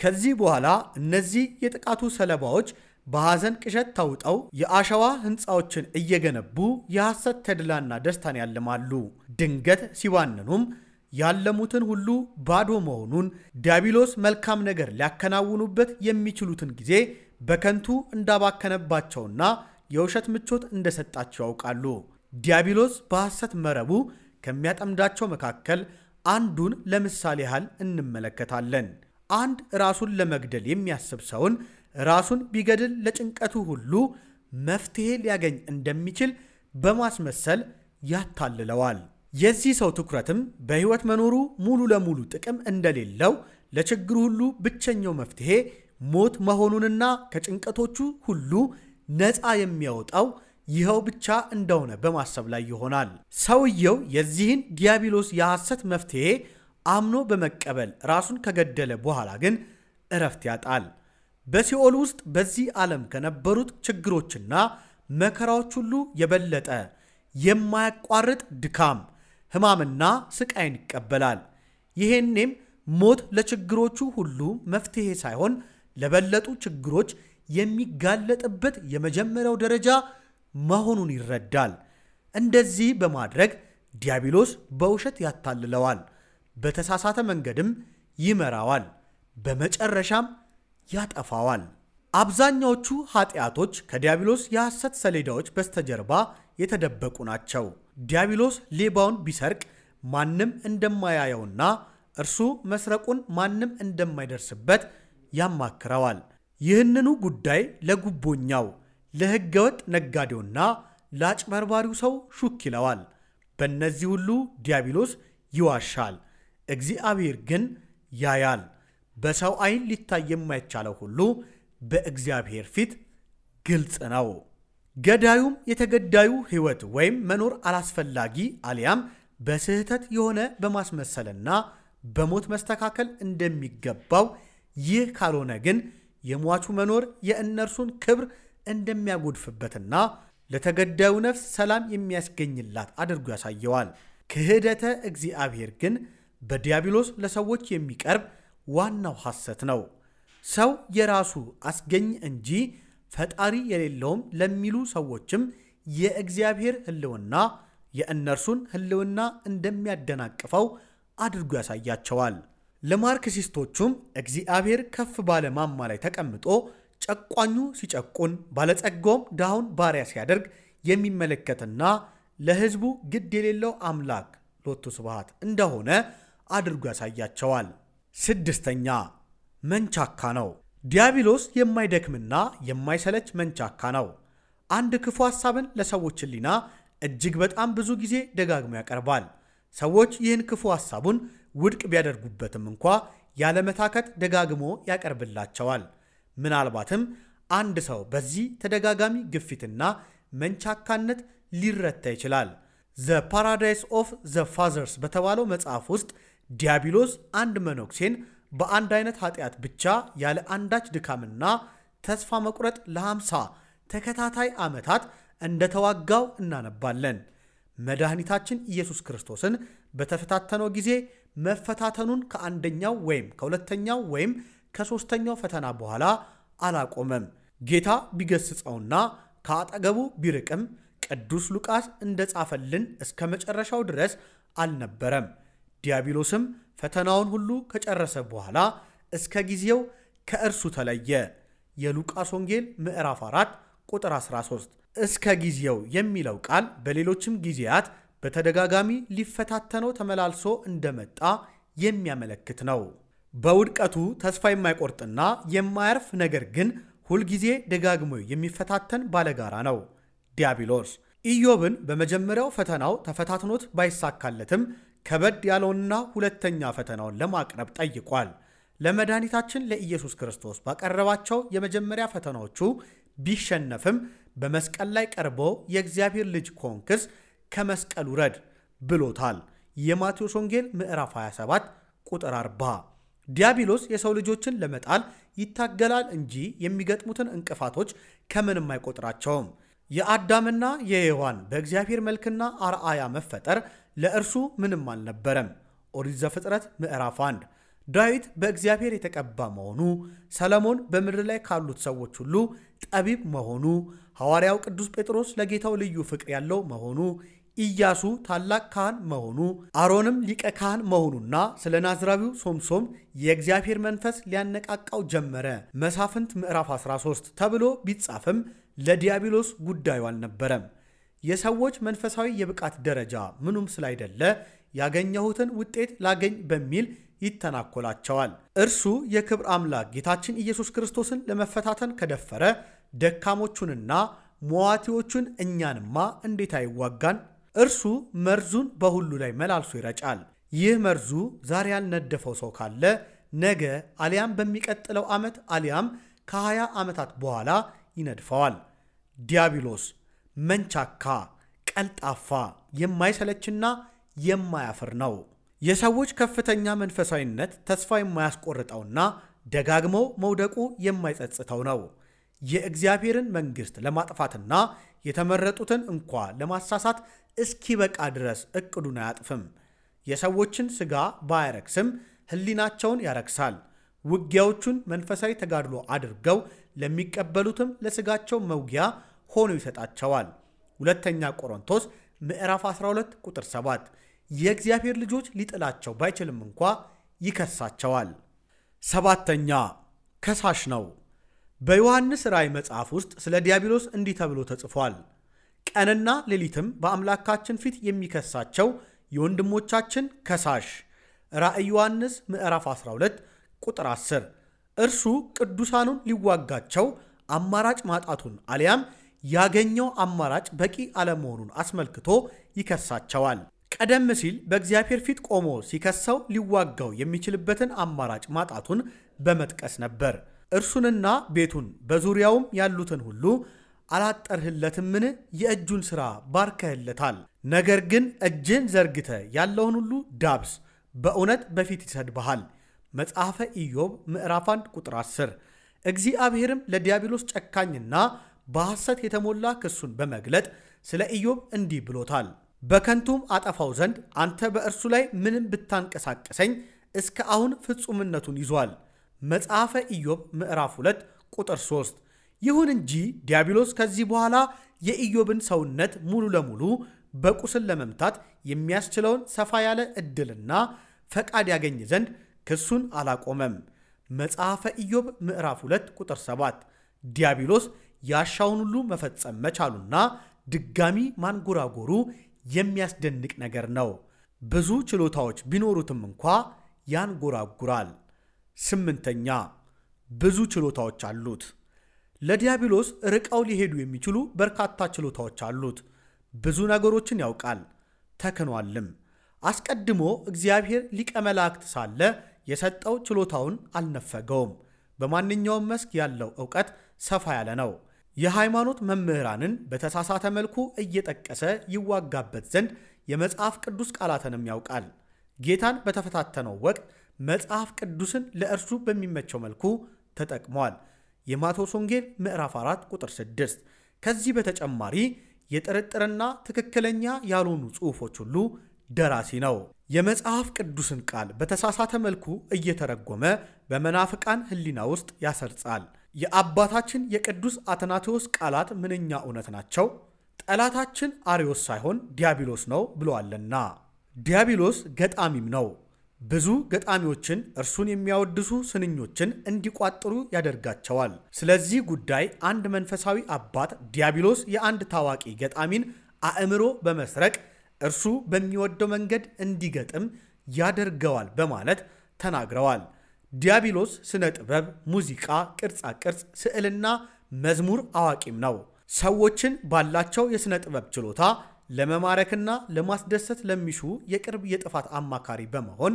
ከዚህ በኋላ እነዚህ የጥቃቱ ሰለባዎች በሐዘን ቅዠት ታውጠው የአሸዋ ሕንፃዎችን እየገነቡ የሐሰት ተድላና ደስታን ያልማሉ። ድንገት ሲባንኑም ያለሙትን ሁሉ ባዶ መሆኑን ዲያብሎስ መልካም ነገር ሊያከናውኑበት የሚችሉትን ጊዜ በከንቱ እንዳባከነባቸውና የውሸት ምቾት እንደሰጣቸው ያውቃሉ። ዲያብሎስ በሐሰት መረቡ ከሚያጠምዳቸው መካከል አንዱን ለምሳሌ ያህል እንመለከታለን። አንድ ራሱን ለመግደል የሚያስብ ሰውን ራሱን ቢገድል ለጭንቀቱ ሁሉ መፍትሄ ሊያገኝ እንደሚችል በማስመሰል ያታልለዋል። የዚህ ሰው ትኩረትም በሕይወት መኖሩ ሙሉ ለሙሉ ጥቅም እንደሌለው፣ ለችግሩ ሁሉ ብቸኛው መፍትሄ ሞት መሆኑንና ከጭንቀቶቹ ሁሉ ነፃ የሚያወጣው ይኸው ብቻ እንደሆነ በማሰብ ላይ ይሆናል። ሰውየው የዚህን ዲያብሎስ የሐሰት መፍትሔ አምኖ በመቀበል ራሱን ከገደለ በኋላ ግን እረፍት ያጣል። በሲኦል ውስጥ በዚህ ዓለም ከነበሩት ችግሮችና መከራዎች ሁሉ የበለጠ የማያቋርጥ ድካም፣ ህማምና ስቃይን ይቀበላል። ይሄኔም ሞት ለችግሮቹ ሁሉ መፍትሔ ሳይሆን ለበለጡ ችግሮች የሚጋለጥበት የመጀመሪያው ደረጃ መሆኑን ይረዳል። እንደዚህ በማድረግ ዲያብሎስ በውሸት ያታልለዋል፣ በተሳሳተ መንገድም ይመራዋል፣ በመጨረሻም ያጠፋዋል። አብዛኛዎቹ ኃጢአቶች ከዲያብሎስ የሐሰት ሰሌዳዎች በስተጀርባ የተደበቁ ናቸው። ዲያብሎስ ሌባውን ቢሰርቅ ማንም እንደማያየውና እርሱ መስረቁን ማንም እንደማይደርስበት ያማክረዋል። ይህንኑ ጉዳይ ለጉቦኛው ለህገወጥ ነጋዴውና ለአጭበርባሪው ሰው ሹክ ይለዋል። በእነዚህ ሁሉ ዲያብሎስ ይዋሻል። እግዚአብሔር ግን ያያል። በሰው ዓይን ሊታይ የማይቻለው ሁሉ በእግዚአብሔር ፊት ግልጽ ነው። ገዳዩም የተገዳዩ ሕይወት ወይም መኖር አላስፈላጊ አሊያም በስህተት የሆነ በማስመሰልና በሞት መስተካከል እንደሚገባው ይህ ካልሆነ ግን የሟቹ መኖር የእነርሱን ክብር እንደሚያጎድፍበትና ለተገዳዩ ነፍስ ሰላም የሚያስገኝላት አድርጎ ያሳየዋል። ክህደተ እግዚአብሔር ግን በዲያብሎስ ለሰዎች የሚቀርብ ዋናው ሐሰት ነው። ሰው የራሱ አስገኝ እንጂ ፈጣሪ የሌለውም ለሚሉ ሰዎችም የእግዚአብሔር ሕልውና የእነርሱን ሕልውና እንደሚያደናቅፈው አድርጎ ያሳያቸዋል። ለማርክሲስቶቹም እግዚአብሔር ከፍ ባለ ማማ ላይ ተቀምጦ ጨቋኙ ሲጨቁን ባለጸጋውም ድሃውን ባሪያ ሲያደርግ የሚመለከትና ለሕዝቡ ግድ የሌለው አምላክ ሎቱ ስብሃት እንደሆነ አድርጎ ያሳያቸዋል። ስድስተኛ መንቻካ ነው። ዲያብሎስ የማይደክምና የማይሰለች መንቻካ ነው። አንድ ክፉ ሐሳብን ለሰዎች ሕሊና እጅግ በጣም ብዙ ጊዜ ደጋግሞ ያቀርባል። ሰዎች ይህን ክፉ ሐሳቡን ውድቅ ቢያደርጉበትም እንኳ ያለመታከት ደጋግሞ ያቀርብላቸዋል። ምናልባትም አንድ ሰው በዚህ ተደጋጋሚ ግፊትና መንቻካነት ሊረታ ይችላል። ዘ ፓራዳይስ ኦፍ ዘ ፋዘርስ በተባለው መጽሐፍ ውስጥ ዲያብሎስ አንድ መነኩሴን በአንድ አይነት ኃጢአት ብቻ ያለ አንዳች ድካምና ተስፋ መቁረጥ ለ50 ተከታታይ ዓመታት እንደተዋጋው እናነባለን። መድኃኒታችን ኢየሱስ ክርስቶስን በተፈታተነው ጊዜ መፈታተኑን ከአንደኛው ወይም ከሁለተኛው ወይም ከሦስተኛው ፈተና በኋላ አላቆመም። ጌታ ቢገስጸውና ከአጠገቡ ቢርቅም ቅዱስ ሉቃስ እንደጻፈልን እስከ መጨረሻው ድረስ አልነበረም። ዲያብሎስም ፈተናውን ሁሉ ከጨረሰ በኋላ እስከ ጊዜው ከእርሱ ተለየ። የሉቃስ ወንጌል ምዕራፍ 4 ቁጥር 13። እስከ ጊዜው የሚለው ቃል በሌሎችም ጊዜያት በተደጋጋሚ ሊፈታተነው ተመላልሶ እንደመጣ የሚያመለክት ነው። በውድቀቱ ተስፋ የማይቆርጥና የማያርፍ ነገር ግን ሁልጊዜ ደጋግሞ የሚፈታተን ባለጋራ ነው ዲያብሎስ። ኢዮብን በመጀመሪያው ፈተናው ተፈታትኖት ባይሳካለትም ከበድ ያለውንና ሁለተኛ ፈተናውን ለማቅረብ ጠይቋል። ለመድኃኒታችን ለኢየሱስ ክርስቶስ ባቀረባቸው የመጀመሪያ ፈተናዎቹ ቢሸነፍም በመስቀል ላይ ቀርቦ የእግዚአብሔር ልጅ ኮንክስ ከመስቀል ውረድ ብሎታል። የማቴዎስ ወንጌል ምዕራፍ 27 ቁጥር 40። ዲያብሎስ የሰው ልጆችን ለመጣል ይታገላል እንጂ የሚገጥሙትን እንቅፋቶች ከምንም አይቆጥራቸውም። የአዳምና የሔዋን በእግዚአብሔር መልክና አርአያ መፈጠር ለእርሱ ምንም አልነበረም። ኦሪት ዘፍጥረት ምዕራፍ 1 ዳዊት በእግዚአብሔር የተቀባ መሆኑ፣ ሰለሞን በምድር ላይ ካሉት ሰዎች ሁሉ ጠቢብ መሆኑ፣ ሐዋርያው ቅዱስ ጴጥሮስ ለጌታው ልዩ ፍቅር ያለው መሆኑ ኢያሱ ታላቅ ካህን መሆኑ አሮንም ሊቀ ካህን መሆኑና ስለ ናዝራዊው ሶምሶም የእግዚአብሔር መንፈስ ሊያነቃቃው ጀመረ። መሳፍንት ምዕራፍ 13 ተብሎ ቢጻፍም ለዲያብሎስ ጉዳዩ አልነበረም። የሰዎች መንፈሳዊ የብቃት ደረጃ ምኑም ስላይደለ ያገኘሁትን ውጤት ላገኝ በሚል ይተናኮላቸዋል። እርሱ የክብር አምላክ ጌታችን ኢየሱስ ክርስቶስን ለመፈታተን ከደፈረ ደካሞቹንና መዋቲዎቹን እኛንማ እንዴት አይዋጋን? እርሱ መርዙን በሁሉ ላይ መላልሶ ይረጫል። ይህ መርዙ ዛሬ ያልነደፈው ሰው ካለ ነገ አሊያም በሚቀጥለው ዓመት አሊያም ከ20 ዓመታት በኋላ ይነድፈዋል። ዲያብሎስ መንቻካ፣ ቀልጣፋ፣ የማይሰለችና የማያፍር ነው። የሰዎች ከፍተኛ መንፈሳዊነት ተስፋ የማያስቆርጠውና ደጋግመው መውደቁ የማይጸጽተው ነው። የእግዚአብሔርን መንግሥት ለማጥፋትና የተመረጡትን እንኳ ለማሳሳት እስኪበቃ ድረስ እቅዱን አያጥፍም። የሰዎችን ስጋ ባያረክስም ህሊናቸውን ያረክሳል። ውጊያዎቹን መንፈሳዊ ተጋድሎ አድርገው ለሚቀበሉትም ለስጋቸው መውጊያ ሆኖ ይሰጣቸዋል። ሁለተኛ ቆሮንቶስ ምዕራፍ 12 ቁጥር 7 የእግዚአብሔር ልጆች ሊጥላቸው ባይችልም እንኳ ይከሳቸዋል። ሰባተኛ ከሳሽ ነው። በዮሐንስ ራእይ መጽሐፍ ውስጥ ስለ ዲያብሎስ እንዲህ ተብሎ ተጽፏል። ቀንና ሌሊትም በአምላካችን ፊት የሚከሳቸው የወንድሞቻችን ከሳሽ ራእይ ዮሐንስ ምዕራፍ 12 ቁጥር 10። እርሱ ቅዱሳኑን ሊዋጋቸው አማራጭ ማጣቱን አሊያም ያገኘው አማራጭ በቂ አለመሆኑን አስመልክቶ ይከሳቸዋል። ቀደም ሲል በእግዚአብሔር ፊት ቆሞ ሲከሰው ሊዋጋው የሚችልበትን አማራጭ ማጣቱን በመጥቀስ ነበር። እርሱንና ቤቱን በዙሪያውም ያሉትን ሁሉ አላጠርህለትምን? የእጁን ሥራ ባርከህለታል። ነገር ግን እጅን ዘርግተ ያለውን ሁሉ ዳብስ፣ በእውነት በፊት ይሰድብሃል። መጽሐፈ ኢዮብ ምዕራፍ 1 ቁጥር 10። እግዚአብሔርም ለዲያብሎስ ጨካኝና በሐሰት የተሞላ ክሱን በመግለጥ ስለ ኢዮብ እንዲህ ብሎታል። በከንቱም አጠፋው ዘንድ አንተ በእርሱ ላይ ምንም ብታንቀሳቀሰኝ እስከ አሁን ፍጹምነቱን ይዟል። መጽሐፈ ኢዮብ ምዕራፍ 2 ቁጥር 3። ይሁን እንጂ ዲያብሎስ ከዚህ በኋላ የኢዮብን ሰውነት ሙሉ ለሙሉ በቁስል ለመምታት የሚያስችለውን ሰፋ ያለ ዕድልና ፈቃድ ያገኝ ዘንድ ክሱን አላቆመም። መጽሐፈ ኢዮብ ምዕራፍ 2 ቁጥር 7። ዲያብሎስ ያሻውን ሁሉ መፈጸም መቻሉና ድጋሚ ማንጎራጎሩ የሚያስደንቅ ነገር ነው። ብዙ ችሎታዎች ቢኖሩትም እንኳ ያንጎራጉራል። ስምንተኛ ብዙ ችሎታዎች አሉት። ለዲያብሎስ ርቀው ሊሄዱ የሚችሉ በርካታ ችሎታዎች አሉት። ብዙ ነገሮችን ያውቃል ተክኗልም። አስቀድሞ እግዚአብሔር ሊቀ መላእክት ሳለ የሰጠው ችሎታውን አልነፈገውም። በማንኛውም መስክ ያለው እውቀት ሰፋ ያለ ነው። የሃይማኖት መምህራንን በተሳሳተ መልኩ እየጠቀሰ ይዋጋበት ዘንድ የመጽሐፍ ቅዱስ ቃላትንም ያውቃል። ጌታን በተፈታተነው ወቅት መጽሐፍ ቅዱስን ለእርሱ በሚመቸው መልኩ ተጠቅሟል። የማቴዎስ ወንጌል ምዕራፍ 4 ቁጥር 6። ከዚህ በተጨማሪ የጥርጥርና ትክክለኛ ያልሆኑ ጽሑፎች ሁሉ ደራሲ ነው። የመጽሐፍ ቅዱስን ቃል በተሳሳተ መልኩ እየተረጎመ በመናፍቃን ሕሊና ውስጥ ያሰርጻል። የአባታችን የቅዱስ አትናቴዎስ ቃላት ምንኛ እውነት ናቸው? ጠላታችን አሪዮስ ሳይሆን ዲያብሎስ ነው ብሎአለና፣ ዲያብሎስ ገጣሚም ነው። ብዙ ገጣሚዎችን እርሱን የሚያወድሱ ስንኞችን እንዲቋጥሩ ያደርጋቸዋል። ስለዚህ ጉዳይ አንድ መንፈሳዊ አባት ዲያብሎስ የአንድ ታዋቂ ገጣሚን አእምሮ በመስረቅ እርሱ በሚወደው መንገድ እንዲገጥም ያደርገዋል በማለት ተናግረዋል። ዲያብሎስ ስነ ጥበብ፣ ሙዚቃ፣ ቅርጻ ቅርጽ፣ ስዕልና መዝሙር አዋቂም ነው። ሰዎችን ባላቸው የሥነ ጥበብ ችሎታ ለመማረክና ለማስደሰት ለሚሹ የቅርብ የጥፋት አማካሪ በመሆን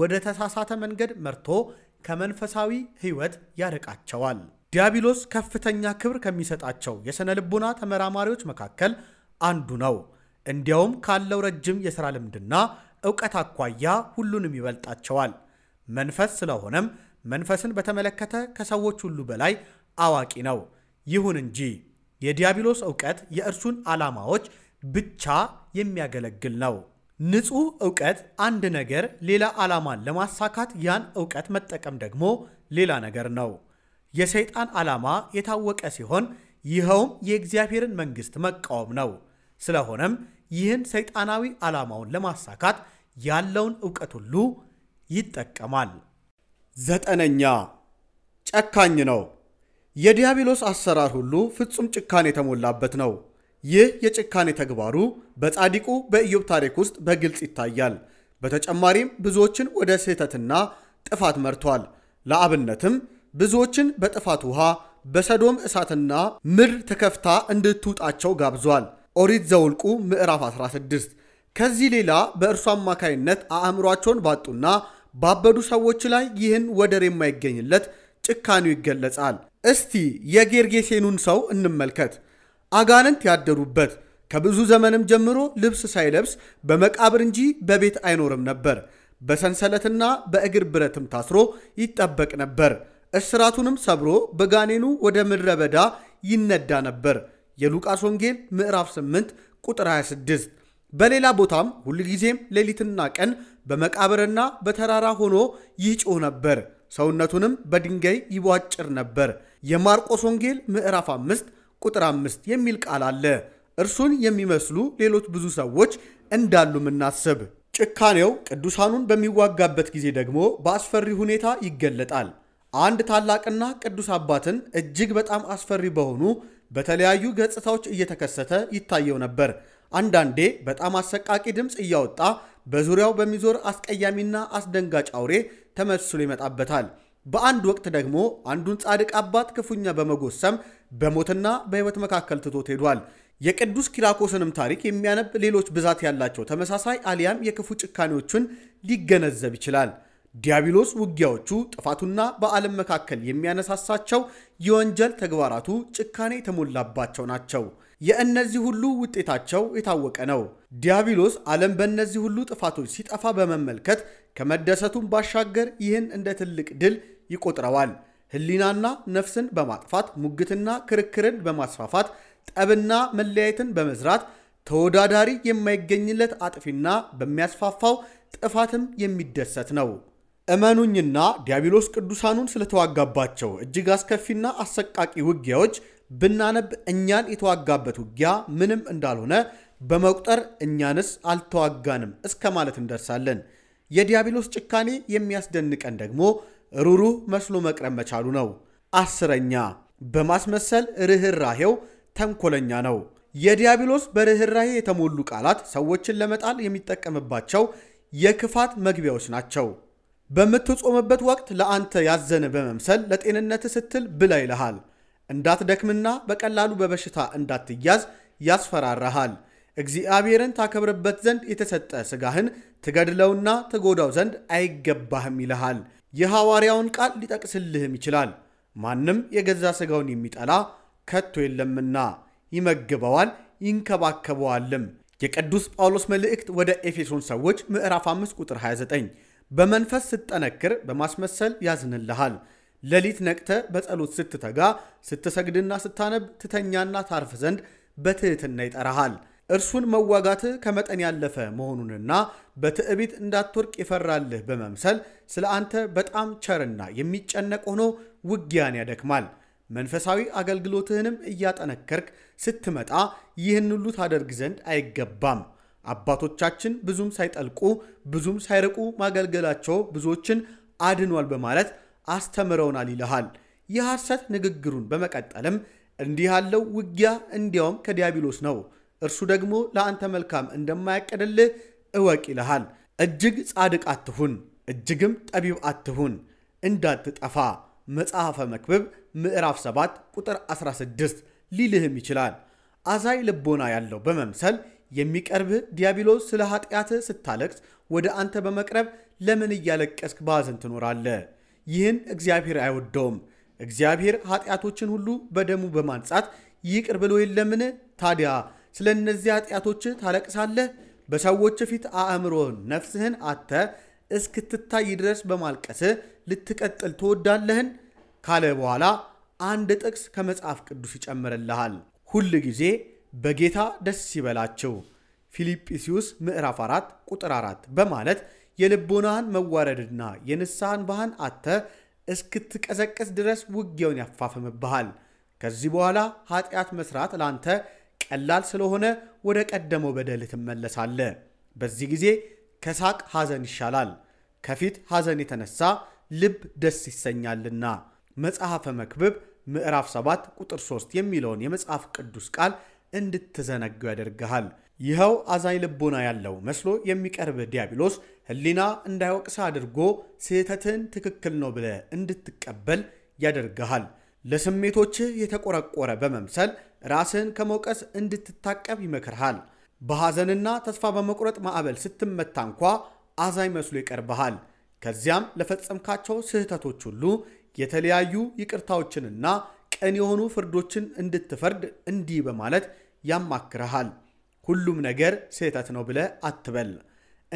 ወደ ተሳሳተ መንገድ መርቶ ከመንፈሳዊ ሕይወት ያርቃቸዋል። ዲያብሎስ ከፍተኛ ክብር ከሚሰጣቸው የሥነ ልቦና ተመራማሪዎች መካከል አንዱ ነው። እንዲያውም ካለው ረጅም የሥራ ልምድና እውቀት አኳያ ሁሉንም ይበልጣቸዋል። መንፈስ ስለሆነም መንፈስን በተመለከተ ከሰዎች ሁሉ በላይ አዋቂ ነው። ይሁን እንጂ የዲያብሎስ እውቀት የእርሱን ዓላማዎች ብቻ የሚያገለግል ነው። ንጹህ እውቀት አንድ ነገር ሌላ ዓላማን ለማሳካት ያን እውቀት መጠቀም ደግሞ ሌላ ነገር ነው። የሰይጣን ዓላማ የታወቀ ሲሆን ይኸውም የእግዚአብሔርን መንግሥት መቃወም ነው። ስለሆነም ይህን ሰይጣናዊ ዓላማውን ለማሳካት ያለውን እውቀት ሁሉ ይጠቀማል። ዘጠነኛ ጨካኝ ነው። የዲያብሎስ አሰራር ሁሉ ፍጹም ጭካኔ የተሞላበት ነው። ይህ የጭካኔ ተግባሩ በጻዲቁ በኢዮብ ታሪክ ውስጥ በግልጽ ይታያል። በተጨማሪም ብዙዎችን ወደ ስህተትና ጥፋት መርቷል። ለአብነትም ብዙዎችን በጥፋት ውሃ፣ በሰዶም እሳትና ምድር ተከፍታ እንድትውጣቸው ጋብዟል። ኦሪት ዘውልቁ ምዕራፍ 16። ከዚህ ሌላ በእርሱ አማካይነት አእምሯቸውን ባጡና ባበዱ ሰዎች ላይ ይህን ወደር የማይገኝለት ጭካኔው ይገለጻል። እስቲ የጌርጌሴኑን ሰው እንመልከት። አጋንንት ያደሩበት ከብዙ ዘመንም ጀምሮ ልብስ ሳይለብስ በመቃብር እንጂ በቤት አይኖርም ነበር። በሰንሰለትና በእግር ብረትም ታስሮ ይጠበቅ ነበር። እስራቱንም ሰብሮ በጋኔኑ ወደ ምድረ በዳ ይነዳ ነበር። የሉቃስ ወንጌል ምዕራፍ 8 ቁጥር 26። በሌላ ቦታም ሁልጊዜም ሌሊትና ቀን በመቃብርና በተራራ ሆኖ ይጮህ ነበር፣ ሰውነቱንም በድንጋይ ይቧጭር ነበር። የማርቆስ ወንጌል ምዕራፍ 5 ቁጥር አምስት የሚል ቃል አለ። እርሱን የሚመስሉ ሌሎች ብዙ ሰዎች እንዳሉም እናስብ። ጭካኔው ቅዱሳኑን በሚዋጋበት ጊዜ ደግሞ በአስፈሪ ሁኔታ ይገለጣል። አንድ ታላቅና ቅዱስ አባትን እጅግ በጣም አስፈሪ በሆኑ በተለያዩ ገጽታዎች እየተከሰተ ይታየው ነበር። አንዳንዴ በጣም አሰቃቂ ድምፅ እያወጣ በዙሪያው በሚዞር አስቀያሚና አስደንጋጭ አውሬ ተመስሎ ይመጣበታል። በአንድ ወቅት ደግሞ አንዱን ጻድቅ አባት ክፉኛ በመጎሰም በሞትና በሕይወት መካከል ትቶት ሄዷል። የቅዱስ ኪራኮስንም ታሪክ የሚያነብ ሌሎች ብዛት ያላቸው ተመሳሳይ አሊያም የክፉ ጭካኔዎቹን ሊገነዘብ ይችላል። ዲያብሎስ ውጊያዎቹ፣ ጥፋቱና በዓለም መካከል የሚያነሳሳቸው የወንጀል ተግባራቱ ጭካኔ የተሞላባቸው ናቸው። የእነዚህ ሁሉ ውጤታቸው የታወቀ ነው። ዲያብሎስ ዓለም በእነዚህ ሁሉ ጥፋቶች ሲጠፋ በመመልከት ከመደሰቱም ባሻገር ይህን እንደ ትልቅ ድል ይቆጥረዋል። ህሊናና ነፍስን በማጥፋት ሙግትና ክርክርን በማስፋፋት ጠብና መለያየትን በመዝራት ተወዳዳሪ የማይገኝለት አጥፊና በሚያስፋፋው ጥፋትም የሚደሰት ነው። እመኑኝና ዲያብሎስ ቅዱሳኑን ስለተዋጋባቸው እጅግ አስከፊና አሰቃቂ ውጊያዎች ብናነብ እኛን የተዋጋበት ውጊያ ምንም እንዳልሆነ በመቁጠር እኛንስ አልተዋጋንም እስከ ማለት እንደርሳለን። የዲያብሎስ ጭካኔ የሚያስደንቀን ደግሞ ሩሩህ መስሎ መቅረብ መቻሉ ነው። አስረኛ በማስመሰል ርኅራሄው ተንኮለኛ ነው። የዲያብሎስ በርኅራሄ የተሞሉ ቃላት ሰዎችን ለመጣል የሚጠቀምባቸው የክፋት መግቢያዎች ናቸው። በምትጾምበት ወቅት ለአንተ ያዘነ በመምሰል ለጤንነት ስትል ብላ ይልሃል። እንዳትደክምና በቀላሉ በበሽታ እንዳትያዝ ያስፈራራሃል። እግዚአብሔርን ታከብርበት ዘንድ የተሰጠ ሥጋህን ትገድለውና ትጎዳው ዘንድ አይገባህም ይልሃል። የሐዋርያውን ቃል ሊጠቅስልህም ይችላል። ማንም የገዛ ሥጋውን የሚጠላ ከቶ የለምና ይመግበዋል ይንከባከበዋልም። የቅዱስ ጳውሎስ መልእክት ወደ ኤፌሶን ሰዎች ምዕራፍ 5 ቁጥር 29 በመንፈስ ስትጠነክር በማስመሰል ያዝንልሃል። ሌሊት ነቅተ በጸሎት ስትተጋ ስትሰግድና ስታነብ ትተኛና ታርፍ ዘንድ በትሕትና ይጠራሃል። እርሱን መዋጋት ከመጠን ያለፈ መሆኑንና በትዕቢት እንዳትወርቅ ይፈራልህ በመምሰል ስለ አንተ በጣም ቸርና የሚጨነቅ ሆኖ ውጊያን ያደክማል። መንፈሳዊ አገልግሎትህንም እያጠነከርክ ስትመጣ ይህን ሁሉ ታደርግ ዘንድ አይገባም። አባቶቻችን ብዙም ሳይጠልቁ ብዙም ሳይርቁ ማገልገላቸው ብዙዎችን አድኗል በማለት አስተምረውናል ይልሃል። የሐሰት ንግግሩን በመቀጠልም እንዲህ ያለው ውጊያ እንዲያውም ከዲያብሎስ ነው እርሱ ደግሞ ለአንተ መልካም እንደማያቀድልህ እወቅ ይልሃል። እጅግ ጻድቅ አትሁን፣ እጅግም ጠቢብ አትሁን እንዳትጠፋ መጽሐፈ መክብብ ምዕራፍ 7 ቁጥር 16 ሊልህም ይችላል። አዛይ ልቦና ያለው በመምሰል የሚቀርብህ ዲያብሎስ ስለ ኃጢአትህ ስታለቅስ ወደ አንተ በመቅረብ ለምን እያለቀስክ በሐዘን ትኖራለህ? ይህን እግዚአብሔር አይወደውም። እግዚአብሔር ኃጢአቶችን ሁሉ በደሙ በማንጻት ይቅር ብሎ የለምን? ታዲያ ስለ እነዚህ ኃጢአቶች ታለቅሳለህ፣ በሰዎች ፊት አእምሮን ነፍስህን አተ እስክትታይ ድረስ በማልቀስ ልትቀጥል ትወዳለህን? ካለ በኋላ አንድ ጥቅስ ከመጽሐፍ ቅዱስ ይጨምርልሃል። ሁል ጊዜ በጌታ ደስ ይበላችሁ! ፊልጵስዩስ ምዕራፍ 4 ቁጥር 4 በማለት የልቦናህን መዋረድና የንስሐን ባህን አተ እስክትቀሰቀስ ድረስ ውጊያውን ያፋፍምብሃል። ከዚህ በኋላ ኃጢአት መስራት ላንተ ቀላል ስለሆነ ወደ ቀደመው በደል ትመለሳለ። በዚህ ጊዜ ከሳቅ ሐዘን ይሻላል፣ ከፊት ሐዘን የተነሳ ልብ ደስ ይሰኛልና። መጽሐፈ መክብብ ምዕራፍ 7 ቁጥር 3 የሚለውን የመጽሐፍ ቅዱስ ቃል እንድትዘነገው ያደርግሃል። ይኸው አዛኝ ልቦና ያለው መስሎ የሚቀርብ ዲያብሎስ ሕሊና እንዳይወቅስ አድርጎ ስህተትን ትክክል ነው ብለ እንድትቀበል ያደርግሃል። ለስሜቶችህ የተቆረቆረ በመምሰል ራስህን ከመውቀስ እንድትታቀብ ይመክርሃል። በሐዘንና ተስፋ በመቁረጥ ማዕበል ስትመታ እንኳ አዛኝ መስሎ ይቀርብሃል። ከዚያም ለፈጸምካቸው ስህተቶች ሁሉ የተለያዩ ይቅርታዎችንና ቀን የሆኑ ፍርዶችን እንድትፈርድ እንዲህ በማለት ያማክረሃል። ሁሉም ነገር ስህተት ነው ብለህ አትበል።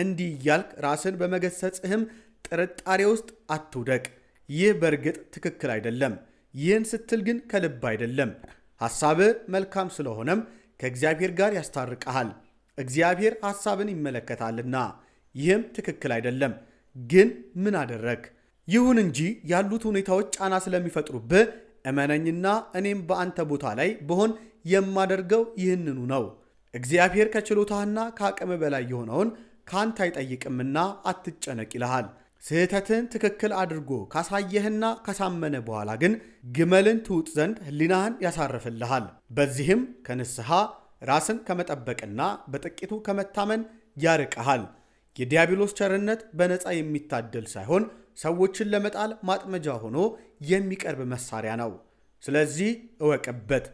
እንዲህ እያልክ ራስን በመገሰጽህም ጥርጣሬ ውስጥ አትውደቅ። ይህ በእርግጥ ትክክል አይደለም። ይህን ስትል ግን ከልብ አይደለም። ሐሳብህ መልካም ስለሆነም ከእግዚአብሔር ጋር ያስታርቀሃል። እግዚአብሔር ሐሳብን ይመለከታልና ይህም ትክክል አይደለም። ግን ምን አደረግ? ይሁን እንጂ ያሉት ሁኔታዎች ጫና ስለሚፈጥሩብህ እመነኝና እኔም በአንተ ቦታ ላይ በሆን የማደርገው ይህንኑ ነው። እግዚአብሔር ከችሎታህና ከአቅም በላይ የሆነውን ከአንተ አይጠይቅምና አትጨነቅ ይልሃል። ስህተትን ትክክል አድርጎ ካሳየህና ካሳመነ በኋላ ግን ግመልን ትውጥ ዘንድ ህሊናህን ያሳርፍልሃል። በዚህም ከንስሐ ራስን ከመጠበቅና በጥቂቱ ከመታመን ያርቀሃል። የዲያብሎስ ቸርነት በነፃ የሚታደል ሳይሆን ሰዎችን ለመጣል ማጥመጃ ሆኖ የሚቀርብ መሳሪያ ነው። ስለዚህ እወቅበት፣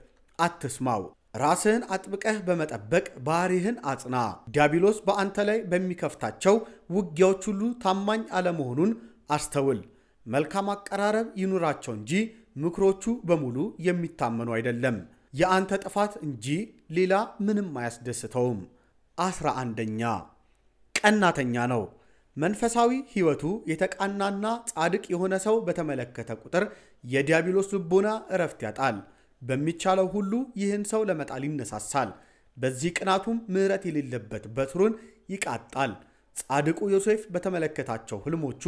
አትስማው። ራስህን አጥብቀህ በመጠበቅ ባህሪህን አጽና። ዲያብሎስ በአንተ ላይ በሚከፍታቸው ውጊያዎች ሁሉ ታማኝ አለመሆኑን አስተውል። መልካም አቀራረብ ይኑራቸው እንጂ ምክሮቹ በሙሉ የሚታመኑ አይደለም። የአንተ ጥፋት እንጂ ሌላ ምንም አያስደስተውም። አስራ አንደኛ ቀናተኛ ነው። መንፈሳዊ ሕይወቱ የተቃናና ጻድቅ የሆነ ሰው በተመለከተ ቁጥር የዲያብሎስ ልቦና እረፍት ያጣል። በሚቻለው ሁሉ ይህን ሰው ለመጣል ይነሳሳል። በዚህ ቅናቱም ምሕረት የሌለበት በትሩን ይቃጣል። ጻድቁ ዮሴፍ በተመለከታቸው ህልሞቹ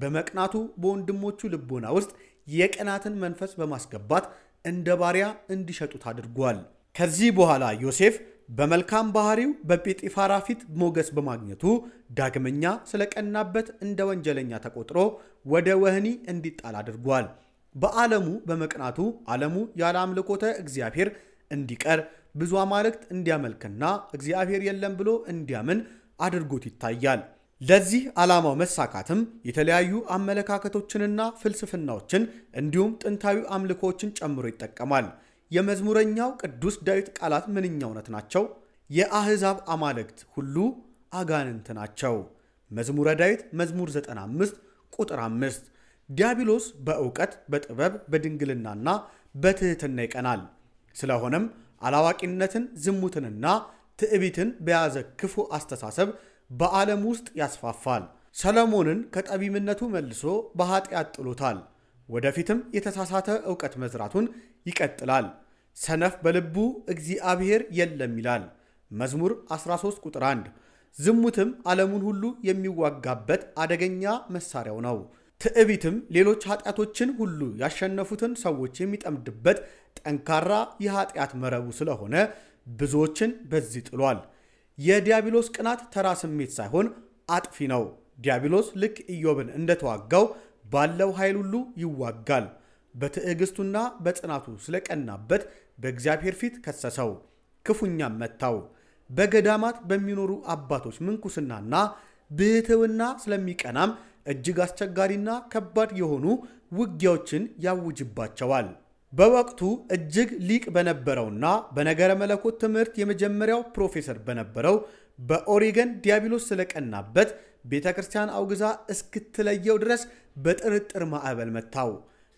በመቅናቱ በወንድሞቹ ልቦና ውስጥ የቅናትን መንፈስ በማስገባት እንደ ባሪያ እንዲሸጡት አድርጓል። ከዚህ በኋላ ዮሴፍ በመልካም ባህሪው በጲጢፋራ ፊት ሞገስ በማግኘቱ ዳግመኛ ስለቀናበት እንደ ወንጀለኛ ተቆጥሮ ወደ ወህኒ እንዲጣል አድርጓል። በዓለሙ በመቅናቱ ዓለሙ ያለ አምልኮተ እግዚአብሔር እንዲቀር ብዙ አማልክት እንዲያመልክና እግዚአብሔር የለም ብሎ እንዲያምን አድርጎት ይታያል። ለዚህ ዓላማው መሳካትም የተለያዩ አመለካከቶችንና ፍልስፍናዎችን እንዲሁም ጥንታዊ አምልኮዎችን ጨምሮ ይጠቀማል። የመዝሙረኛው ቅዱስ ዳዊት ቃላት ምንኛ እውነት ናቸው? የአሕዛብ አማልክት ሁሉ አጋንንት ናቸው። መዝሙረ ዳዊት መዝሙር 95 ቁጥር 5 ዲያብሎስ በእውቀት በጥበብ በድንግልናና በትህትና ይቀናል። ስለሆነም አላዋቂነትን፣ ዝሙትንና ትዕቢትን በያዘ ክፉ አስተሳሰብ በዓለም ውስጥ ያስፋፋል። ሰለሞንን ከጠቢምነቱ መልሶ በኃጢአት ጥሎታል። ወደፊትም የተሳሳተ እውቀት መዝራቱን ይቀጥላል። ሰነፍ በልቡ እግዚአብሔር የለም ይላል መዝሙር 13 ቁጥር 1። ዝሙትም ዓለሙን ሁሉ የሚዋጋበት አደገኛ መሳሪያው ነው። ትዕቢትም ሌሎች ኃጢአቶችን ሁሉ ያሸነፉትን ሰዎች የሚጠምድበት ጠንካራ የኃጢአት መረቡ ስለሆነ ብዙዎችን በዚህ ጥሏል። የዲያብሎስ ቅናት ተራ ስሜት ሳይሆን አጥፊ ነው። ዲያብሎስ ልክ ኢዮብን እንደተዋጋው ባለው ኃይል ሁሉ ይዋጋል። በትዕግስቱና በጽናቱ ስለቀናበት በእግዚአብሔር ፊት ከሰሰው፣ ክፉኛም መታው። በገዳማት በሚኖሩ አባቶች ምንኩስናና ብህትውና ስለሚቀናም እጅግ አስቸጋሪና ከባድ የሆኑ ውጊያዎችን ያውጅባቸዋል። በወቅቱ እጅግ ሊቅ በነበረውና በነገረ መለኮት ትምህርት የመጀመሪያው ፕሮፌሰር በነበረው በኦሪገን ዲያብሎስ ስለቀናበት ቤተ ክርስቲያን አውግዛ እስክትለየው ድረስ በጥርጥር ማዕበል መታው።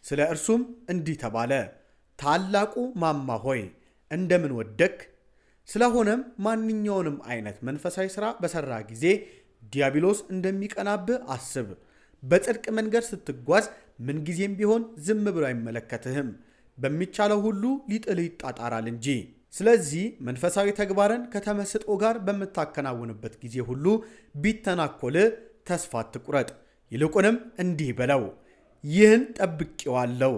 ስለ እርሱም እንዲህ ተባለ። ታላቁ ማማ ሆይ እንደምን ወደክ? ስለሆነም ማንኛውንም አይነት መንፈሳዊ ሥራ በሠራ ጊዜ ዲያብሎስ እንደሚቀናብህ አስብ። በጽድቅ መንገድ ስትጓዝ ምንጊዜም ቢሆን ዝም ብሎ አይመለከትህም፣ በሚቻለው ሁሉ ሊጥልህ ይጣጣራል እንጂ። ስለዚህ መንፈሳዊ ተግባርን ከተመስጦ ጋር በምታከናውንበት ጊዜ ሁሉ ቢተናኮል ተስፋ አትቁረጥ። ይልቁንም እንዲህ በለው፣ ይህን ጠብቄዋለሁ።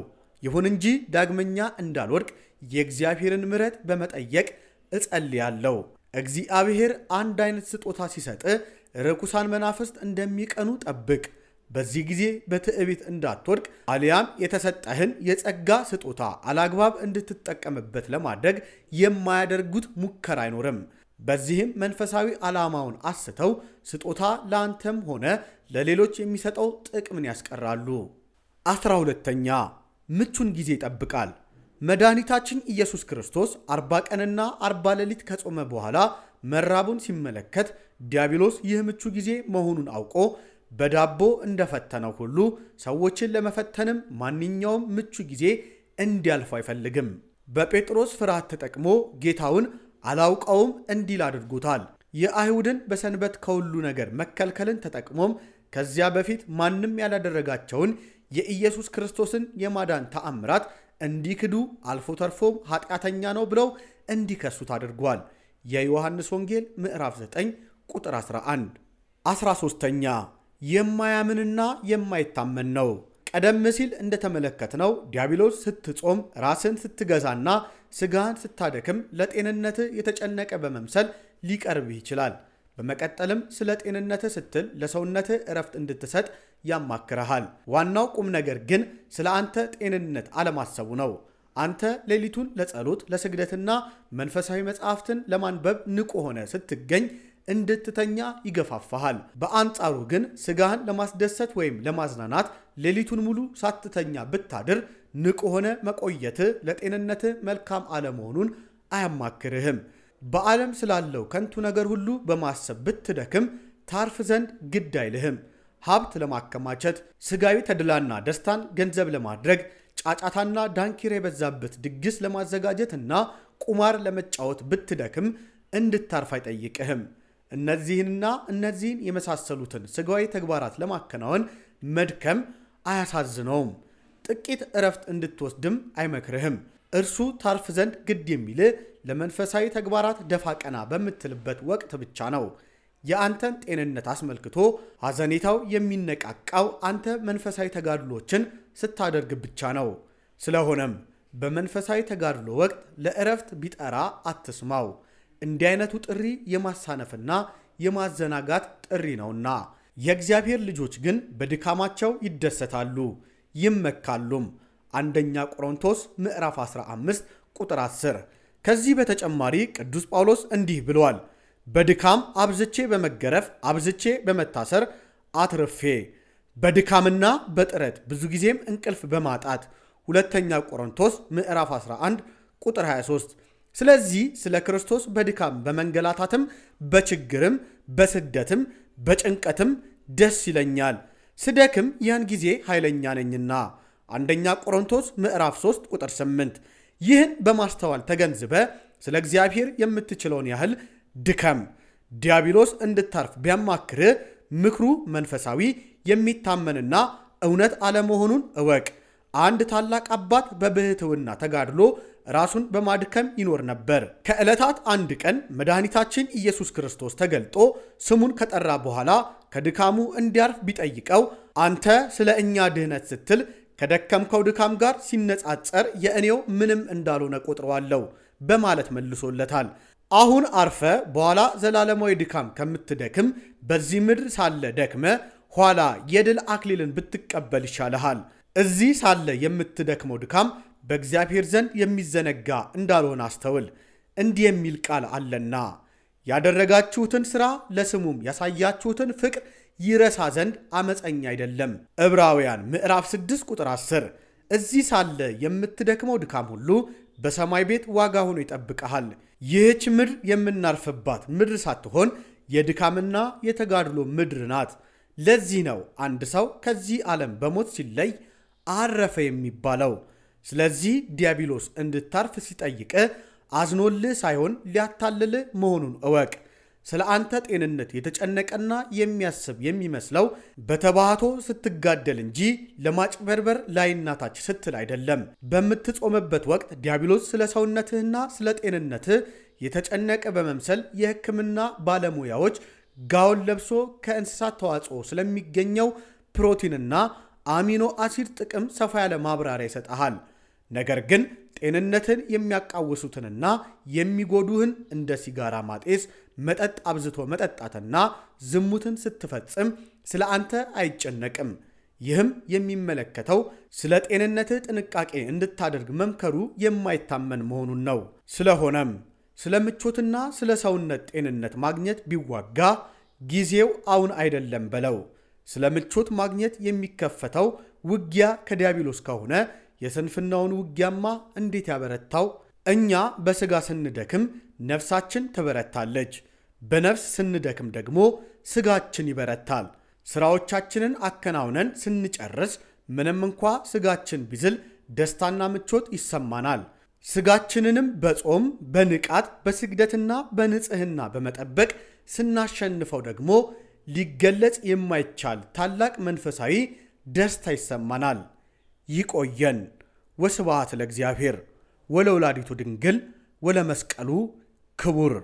ይሁን እንጂ ዳግመኛ እንዳልወድቅ የእግዚአብሔርን ምሕረት በመጠየቅ እጸልያለሁ። እግዚአብሔር አንድ አይነት ስጦታ ሲሰጥ ርኩሳን መናፍስት እንደሚቀኑ ጠብቅ። በዚህ ጊዜ በትዕቢት እንዳትወድቅ አሊያም የተሰጠህን የጸጋ ስጦታ አላግባብ እንድትጠቀምበት ለማድረግ የማያደርጉት ሙከራ አይኖርም። በዚህም መንፈሳዊ ዓላማውን አስተው ስጦታ ለአንተም ሆነ ለሌሎች የሚሰጠው ጥቅምን ያስቀራሉ። አስራ ሁለተኛ ምቹን ጊዜ ይጠብቃል። መድኃኒታችን ኢየሱስ ክርስቶስ አርባ ቀንና አርባ ሌሊት ከጾመ በኋላ መራቡን ሲመለከት ዲያብሎስ ይህ ምቹ ጊዜ መሆኑን አውቆ በዳቦ እንደፈተነው ሁሉ ሰዎችን ለመፈተንም ማንኛውም ምቹ ጊዜ እንዲያልፉ አይፈልግም። በጴጥሮስ ፍርሃት ተጠቅሞ ጌታውን አላውቀውም እንዲል አድርጎታል። የአይሁድን በሰንበት ከሁሉ ነገር መከልከልን ተጠቅሞም ከዚያ በፊት ማንም ያላደረጋቸውን የኢየሱስ ክርስቶስን የማዳን ተአምራት እንዲክዱ አልፎ ተርፎም ኃጢአተኛ ነው ብለው እንዲከሱት አድርጓል። የዮሐንስ ወንጌል ምዕራፍ 9 ቁጥር 11። ኛ የማያምንና የማይታመን ነው። ቀደም ሲል እንደተመለከትነው ዲያብሎስ ስትጾም፣ ራስን ስትገዛና ስጋን ስታደክም ለጤንነት የተጨነቀ በመምሰል ሊቀርብህ ይችላል። በመቀጠልም ስለ ጤንነት ስትል ለሰውነት እረፍት እንድትሰጥ ያማክረሃል። ዋናው ቁም ነገር ግን ስለ አንተ ጤንነት አለማሰቡ ነው። አንተ ሌሊቱን ለጸሎት ለስግደትና መንፈሳዊ መጽሐፍትን ለማንበብ ንቁ ሆነ ስትገኝ እንድትተኛ ይገፋፋሃል። በአንጻሩ ግን ስጋህን ለማስደሰት ወይም ለማዝናናት ሌሊቱን ሙሉ ሳትተኛ ብታድር ንቁ ሆነ መቆየት ለጤንነት መልካም አለመሆኑን አያማክርህም። በዓለም ስላለው ከንቱ ነገር ሁሉ በማሰብ ብትደክም ታርፍ ዘንድ ግድ አይልህም። ሀብት ለማከማቸት፣ ስጋዊ ተድላና ደስታን ገንዘብ ለማድረግ ጫጫታና ዳንኪራ የበዛበት ድግስ ለማዘጋጀት እና ቁማር ለመጫወት ብትደክም እንድታርፍ አይጠይቅህም። እነዚህንና እነዚህን የመሳሰሉትን ስጋዊ ተግባራት ለማከናወን መድከም አያሳዝነውም። ጥቂት እረፍት እንድትወስድም አይመክርህም። እርሱ ታርፍ ዘንድ ግድ የሚል ለመንፈሳዊ ተግባራት ደፋ ቀና በምትልበት ወቅት ብቻ ነው። የአንተን ጤንነት አስመልክቶ ሐዘኔታው የሚነቃቃው አንተ መንፈሳዊ ተጋድሎችን ስታደርግ ብቻ ነው። ስለሆነም በመንፈሳዊ ተጋድሎ ወቅት ለእረፍት ቢጠራ አትስማው። እንዲህ አይነቱ ጥሪ የማሳነፍና የማዘናጋት ጥሪ ነውና፣ የእግዚአብሔር ልጆች ግን በድካማቸው ይደሰታሉ ይመካሉም። አንደኛ ቆሮንቶስ ምዕራፍ 15 ቁጥር 10። ከዚህ በተጨማሪ ቅዱስ ጳውሎስ እንዲህ ብሏል፣ በድካም አብዝቼ በመገረፍ አብዝቼ በመታሰር አትርፌ በድካምና በጥረት ብዙ ጊዜም እንቅልፍ በማጣት ሁለተኛ ቆሮንቶስ ምዕራፍ 11 ቁጥር 23። ስለዚህ ስለ ክርስቶስ በድካም በመንገላታትም በችግርም በስደትም በጭንቀትም ደስ ይለኛል፣ ስደክም ያን ጊዜ ኃይለኛ ነኝና። አንደኛ ቆሮንቶስ ምዕራፍ 3 ቁጥር 8። ይህን በማስተዋል ተገንዝበ ስለ እግዚአብሔር የምትችለውን ያህል ድከም። ዲያብሎስ እንድታርፍ ቢያማክርህ ምክሩ መንፈሳዊ የሚታመንና እውነት አለመሆኑን እወቅ። አንድ ታላቅ አባት በብህትውና ተጋድሎ ራሱን በማድከም ይኖር ነበር። ከዕለታት አንድ ቀን መድኃኒታችን ኢየሱስ ክርስቶስ ተገልጦ ስሙን ከጠራ በኋላ ከድካሙ እንዲያርፍ ቢጠይቀው አንተ ስለ እኛ ድህነት ስትል ከደከምከው ድካም ጋር ሲነጻጸር የእኔው ምንም እንዳልሆነ ቆጥረዋለሁ በማለት መልሶለታል። አሁን አርፈ በኋላ ዘላለማዊ ድካም ከምትደክም በዚህ ምድር ሳለ ደክመ ኋላ የድል አክሊልን ብትቀበል ይሻልሃል። እዚህ ሳለ የምትደክመው ድካም በእግዚአብሔር ዘንድ የሚዘነጋ እንዳልሆነ አስተውል። እንዲህ የሚል ቃል አለና ያደረጋችሁትን ሥራ ለስሙም ያሳያችሁትን ፍቅር ይረሳ ዘንድ አመፀኛ አይደለም። ዕብራውያን ምዕራፍ 6 ቁጥር 10። እዚህ ሳለ የምትደክመው ድካም ሁሉ በሰማይ ቤት ዋጋ ሆኖ ይጠብቀሃል። ይህች ምድር የምናርፍባት ምድር ሳትሆን የድካምና የተጋድሎ ምድር ናት። ለዚህ ነው አንድ ሰው ከዚህ ዓለም በሞት ሲለይ አረፈ የሚባለው። ስለዚህ ዲያብሎስ እንድታርፍ ሲጠይቅ አዝኖልህ ሳይሆን ሊያታልልህ መሆኑን እወቅ። ስለ አንተ ጤንነት የተጨነቀና የሚያስብ የሚመስለው በተባህቶ ስትጋደል እንጂ ለማጭበርበር ላይናታች ስትል አይደለም። በምትጾምበት ወቅት ዲያብሎስ ስለ ሰውነትህና ስለ ጤንነትህ የተጨነቀ በመምሰል የሕክምና ባለሙያዎች ጋውን ለብሶ ከእንስሳት ተዋጽኦ ስለሚገኘው ፕሮቲንና አሚኖ አሲድ ጥቅም ሰፋ ያለ ማብራሪያ ይሰጠሃል። ነገር ግን ጤንነትን የሚያቃውሱትንና የሚጎዱህን እንደ ሲጋራ ማጤስ፣ መጠጥ አብዝቶ መጠጣትና ዝሙትን ስትፈጽም ስለ አንተ አይጨነቅም። ይህም የሚመለከተው ስለ ጤንነትህ ጥንቃቄ እንድታደርግ መምከሩ የማይታመን መሆኑን ነው። ስለሆነም ስለ ምቾትና ስለ ሰውነት ጤንነት ማግኘት ቢዋጋ ጊዜው አሁን አይደለም በለው። ስለ ምቾት ማግኘት የሚከፈተው ውጊያ ከዲያብሎስ ከሆነ የስንፍናውን ውጊያማ እንዴት ያበረታው? እኛ በሥጋ ስንደክም ነፍሳችን ትበረታለች። በነፍስ ስንደክም ደግሞ ሥጋችን ይበረታል። ሥራዎቻችንን አከናውነን ስንጨርስ ምንም እንኳ ሥጋችን ቢዝል ደስታና ምቾት ይሰማናል። ስጋችንንም በጾም በንቃት በስግደትና በንጽህና በመጠበቅ ስናሸንፈው ደግሞ ሊገለጽ የማይቻል ታላቅ መንፈሳዊ ደስታ ይሰማናል። ይቆየን። ወስብሐት ለእግዚአብሔር ወለወላዲቱ ድንግል ወለመስቀሉ ክቡር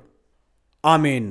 አሜን።